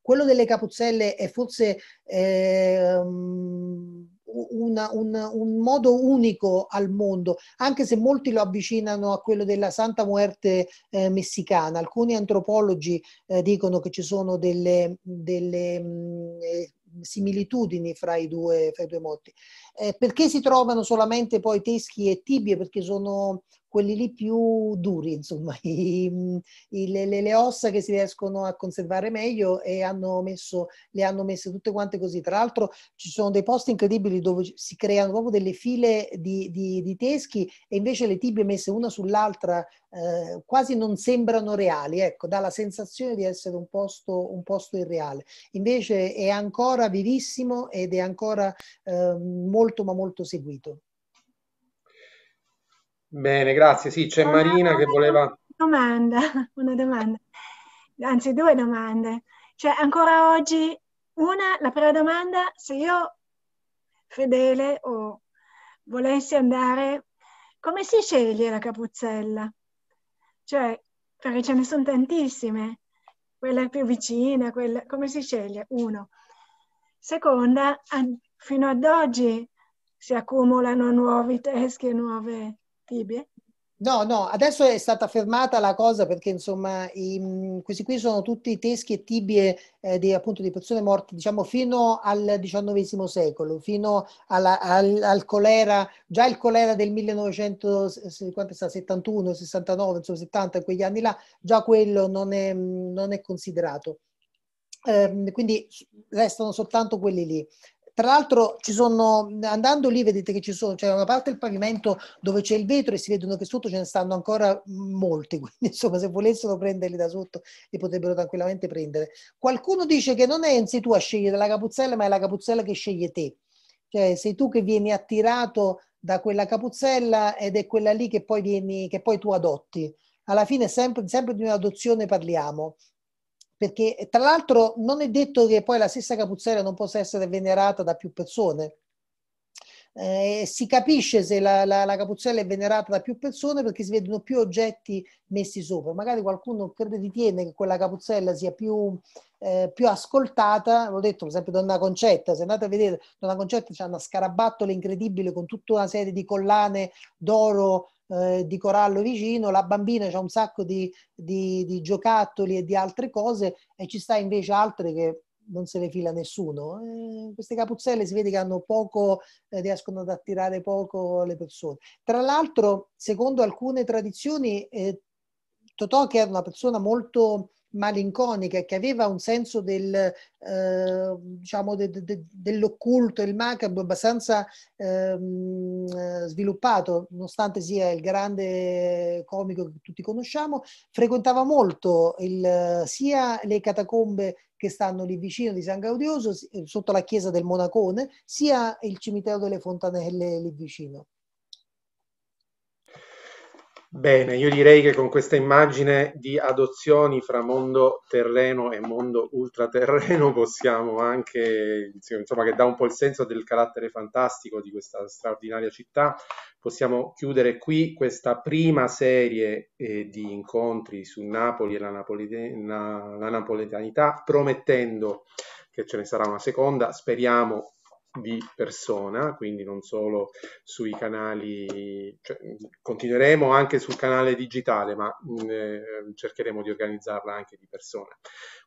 Quello delle capuzzelle è forse eh, una, un, un, modo unico al mondo, anche se molti lo avvicinano a quello della Santa Muerte eh, messicana. Alcuni antropologi eh, dicono che ci sono delle, delle mh, mm, eh, similitudini fra i due, fra i due moti. Eh, perché si trovano solamente poi teschi e tibie? Perché sono quelli lì più duri, insomma, i, mm, i, le, le, ossa che si riescono a conservare meglio e hanno messo, le hanno messe tutte quante così. Tra l'altro ci sono dei posti incredibili dove si creano proprio delle file di, di, di teschi e invece le tibie messe una sull'altra eh, quasi non sembrano reali, ecco, dà la sensazione di essere un posto, un posto irreale. Invece è ancora vivissimo ed è ancora eh, molto ma molto seguito. Bene, grazie. Sì, c'è Marina che voleva... Domanda, una domanda, anzi due domande. Cioè, ancora oggi, una, la prima domanda, se io, fedele o volessi andare, come si sceglie la capuzzella? Cioè, perché ce ne sono tantissime, quella più vicina, quella... come si sceglie? Uno. Seconda, fino ad oggi si accumulano nuovi teschi e nuove fattibile? No, no, adesso è stata fermata la cosa perché insomma i, mm, questi qui sono tutti teschi e tibie eh, di, appunto, di persone morte diciamo fino al XIX secolo, fino alla, al, al, colera, già il colera del 1971, 69, insomma 70, quegli anni là, già quello non è, mm, non è considerato. Eh, quindi restano soltanto quelli lì. Tra l'altro ci sono, andando lì vedete che ci sono, c'è cioè una parte del pavimento dove c'è il vetro e si vedono che sotto ce ne stanno ancora molti, quindi insomma se volessero prenderli da sotto li potrebbero tranquillamente prendere. Qualcuno dice che non è Enzi tu a scegliere la capuzzella, ma è la capuzzella che sceglie te. Cioè sei tu che vieni attirato da quella capuzzella ed è quella lì che poi, vieni, che poi tu adotti alla fine sempre, sempre, di un'adozione parliamo, perché eh, tra l'altro non è detto che poi la stessa Capuzzella non possa essere venerata da più persone. Eh, si capisce se la, la, la, Capuzzella è venerata da più persone perché si vedono più oggetti messi sopra. Magari qualcuno crede, ritiene che quella Capuzzella sia più, eh, più ascoltata, l'ho detto per esempio Donna Concetta, se andate a vedere Donna Concetta c'è una scarabattola incredibile con tutta una serie di collane d'oro eh, di corallo vicino, la bambina ha un sacco di, di, di, giocattoli e di altre cose e ci sta invece altre che non se le fila nessuno. Eh, queste capuzzelle si vede che hanno poco, eh, riescono ad attirare poco le persone. Tra l'altro, secondo alcune tradizioni, eh, Totò, che era una persona molto malinconica, che aveva un senso del, eh, diciamo de, de, dell'occulto, il macabro abbastanza ehm, sviluppato, nonostante sia il grande comico che tutti conosciamo, frequentava molto il, sia le catacombe che stanno lì vicino di San Gaudioso, sotto la chiesa del Monacone, sia il cimitero delle Fontanelle lì vicino. Bene, io direi che con questa immagine di adozioni fra mondo terreno e mondo ultraterreno possiamo anche, insomma, che dà un po' il senso del carattere fantastico di questa straordinaria città, possiamo chiudere qui questa prima serie eh, di incontri su Napoli e la, Napoli, la napoletanità, promettendo che ce ne sarà una seconda, speriamo di persona, quindi non solo sui canali, cioè, continueremo anche sul canale digitale, ma mm, eh, cercheremo di organizzarla anche di persona.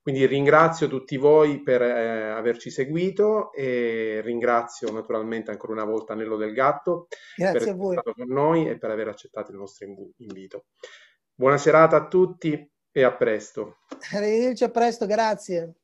Quindi ringrazio tutti voi per eh, averci seguito e ringrazio naturalmente ancora una volta Nello del Gatto Grazie per essere stato con noi e per aver accettato il nostro invito. Buona serata a tutti e a presto. Arrivederci a presto, grazie.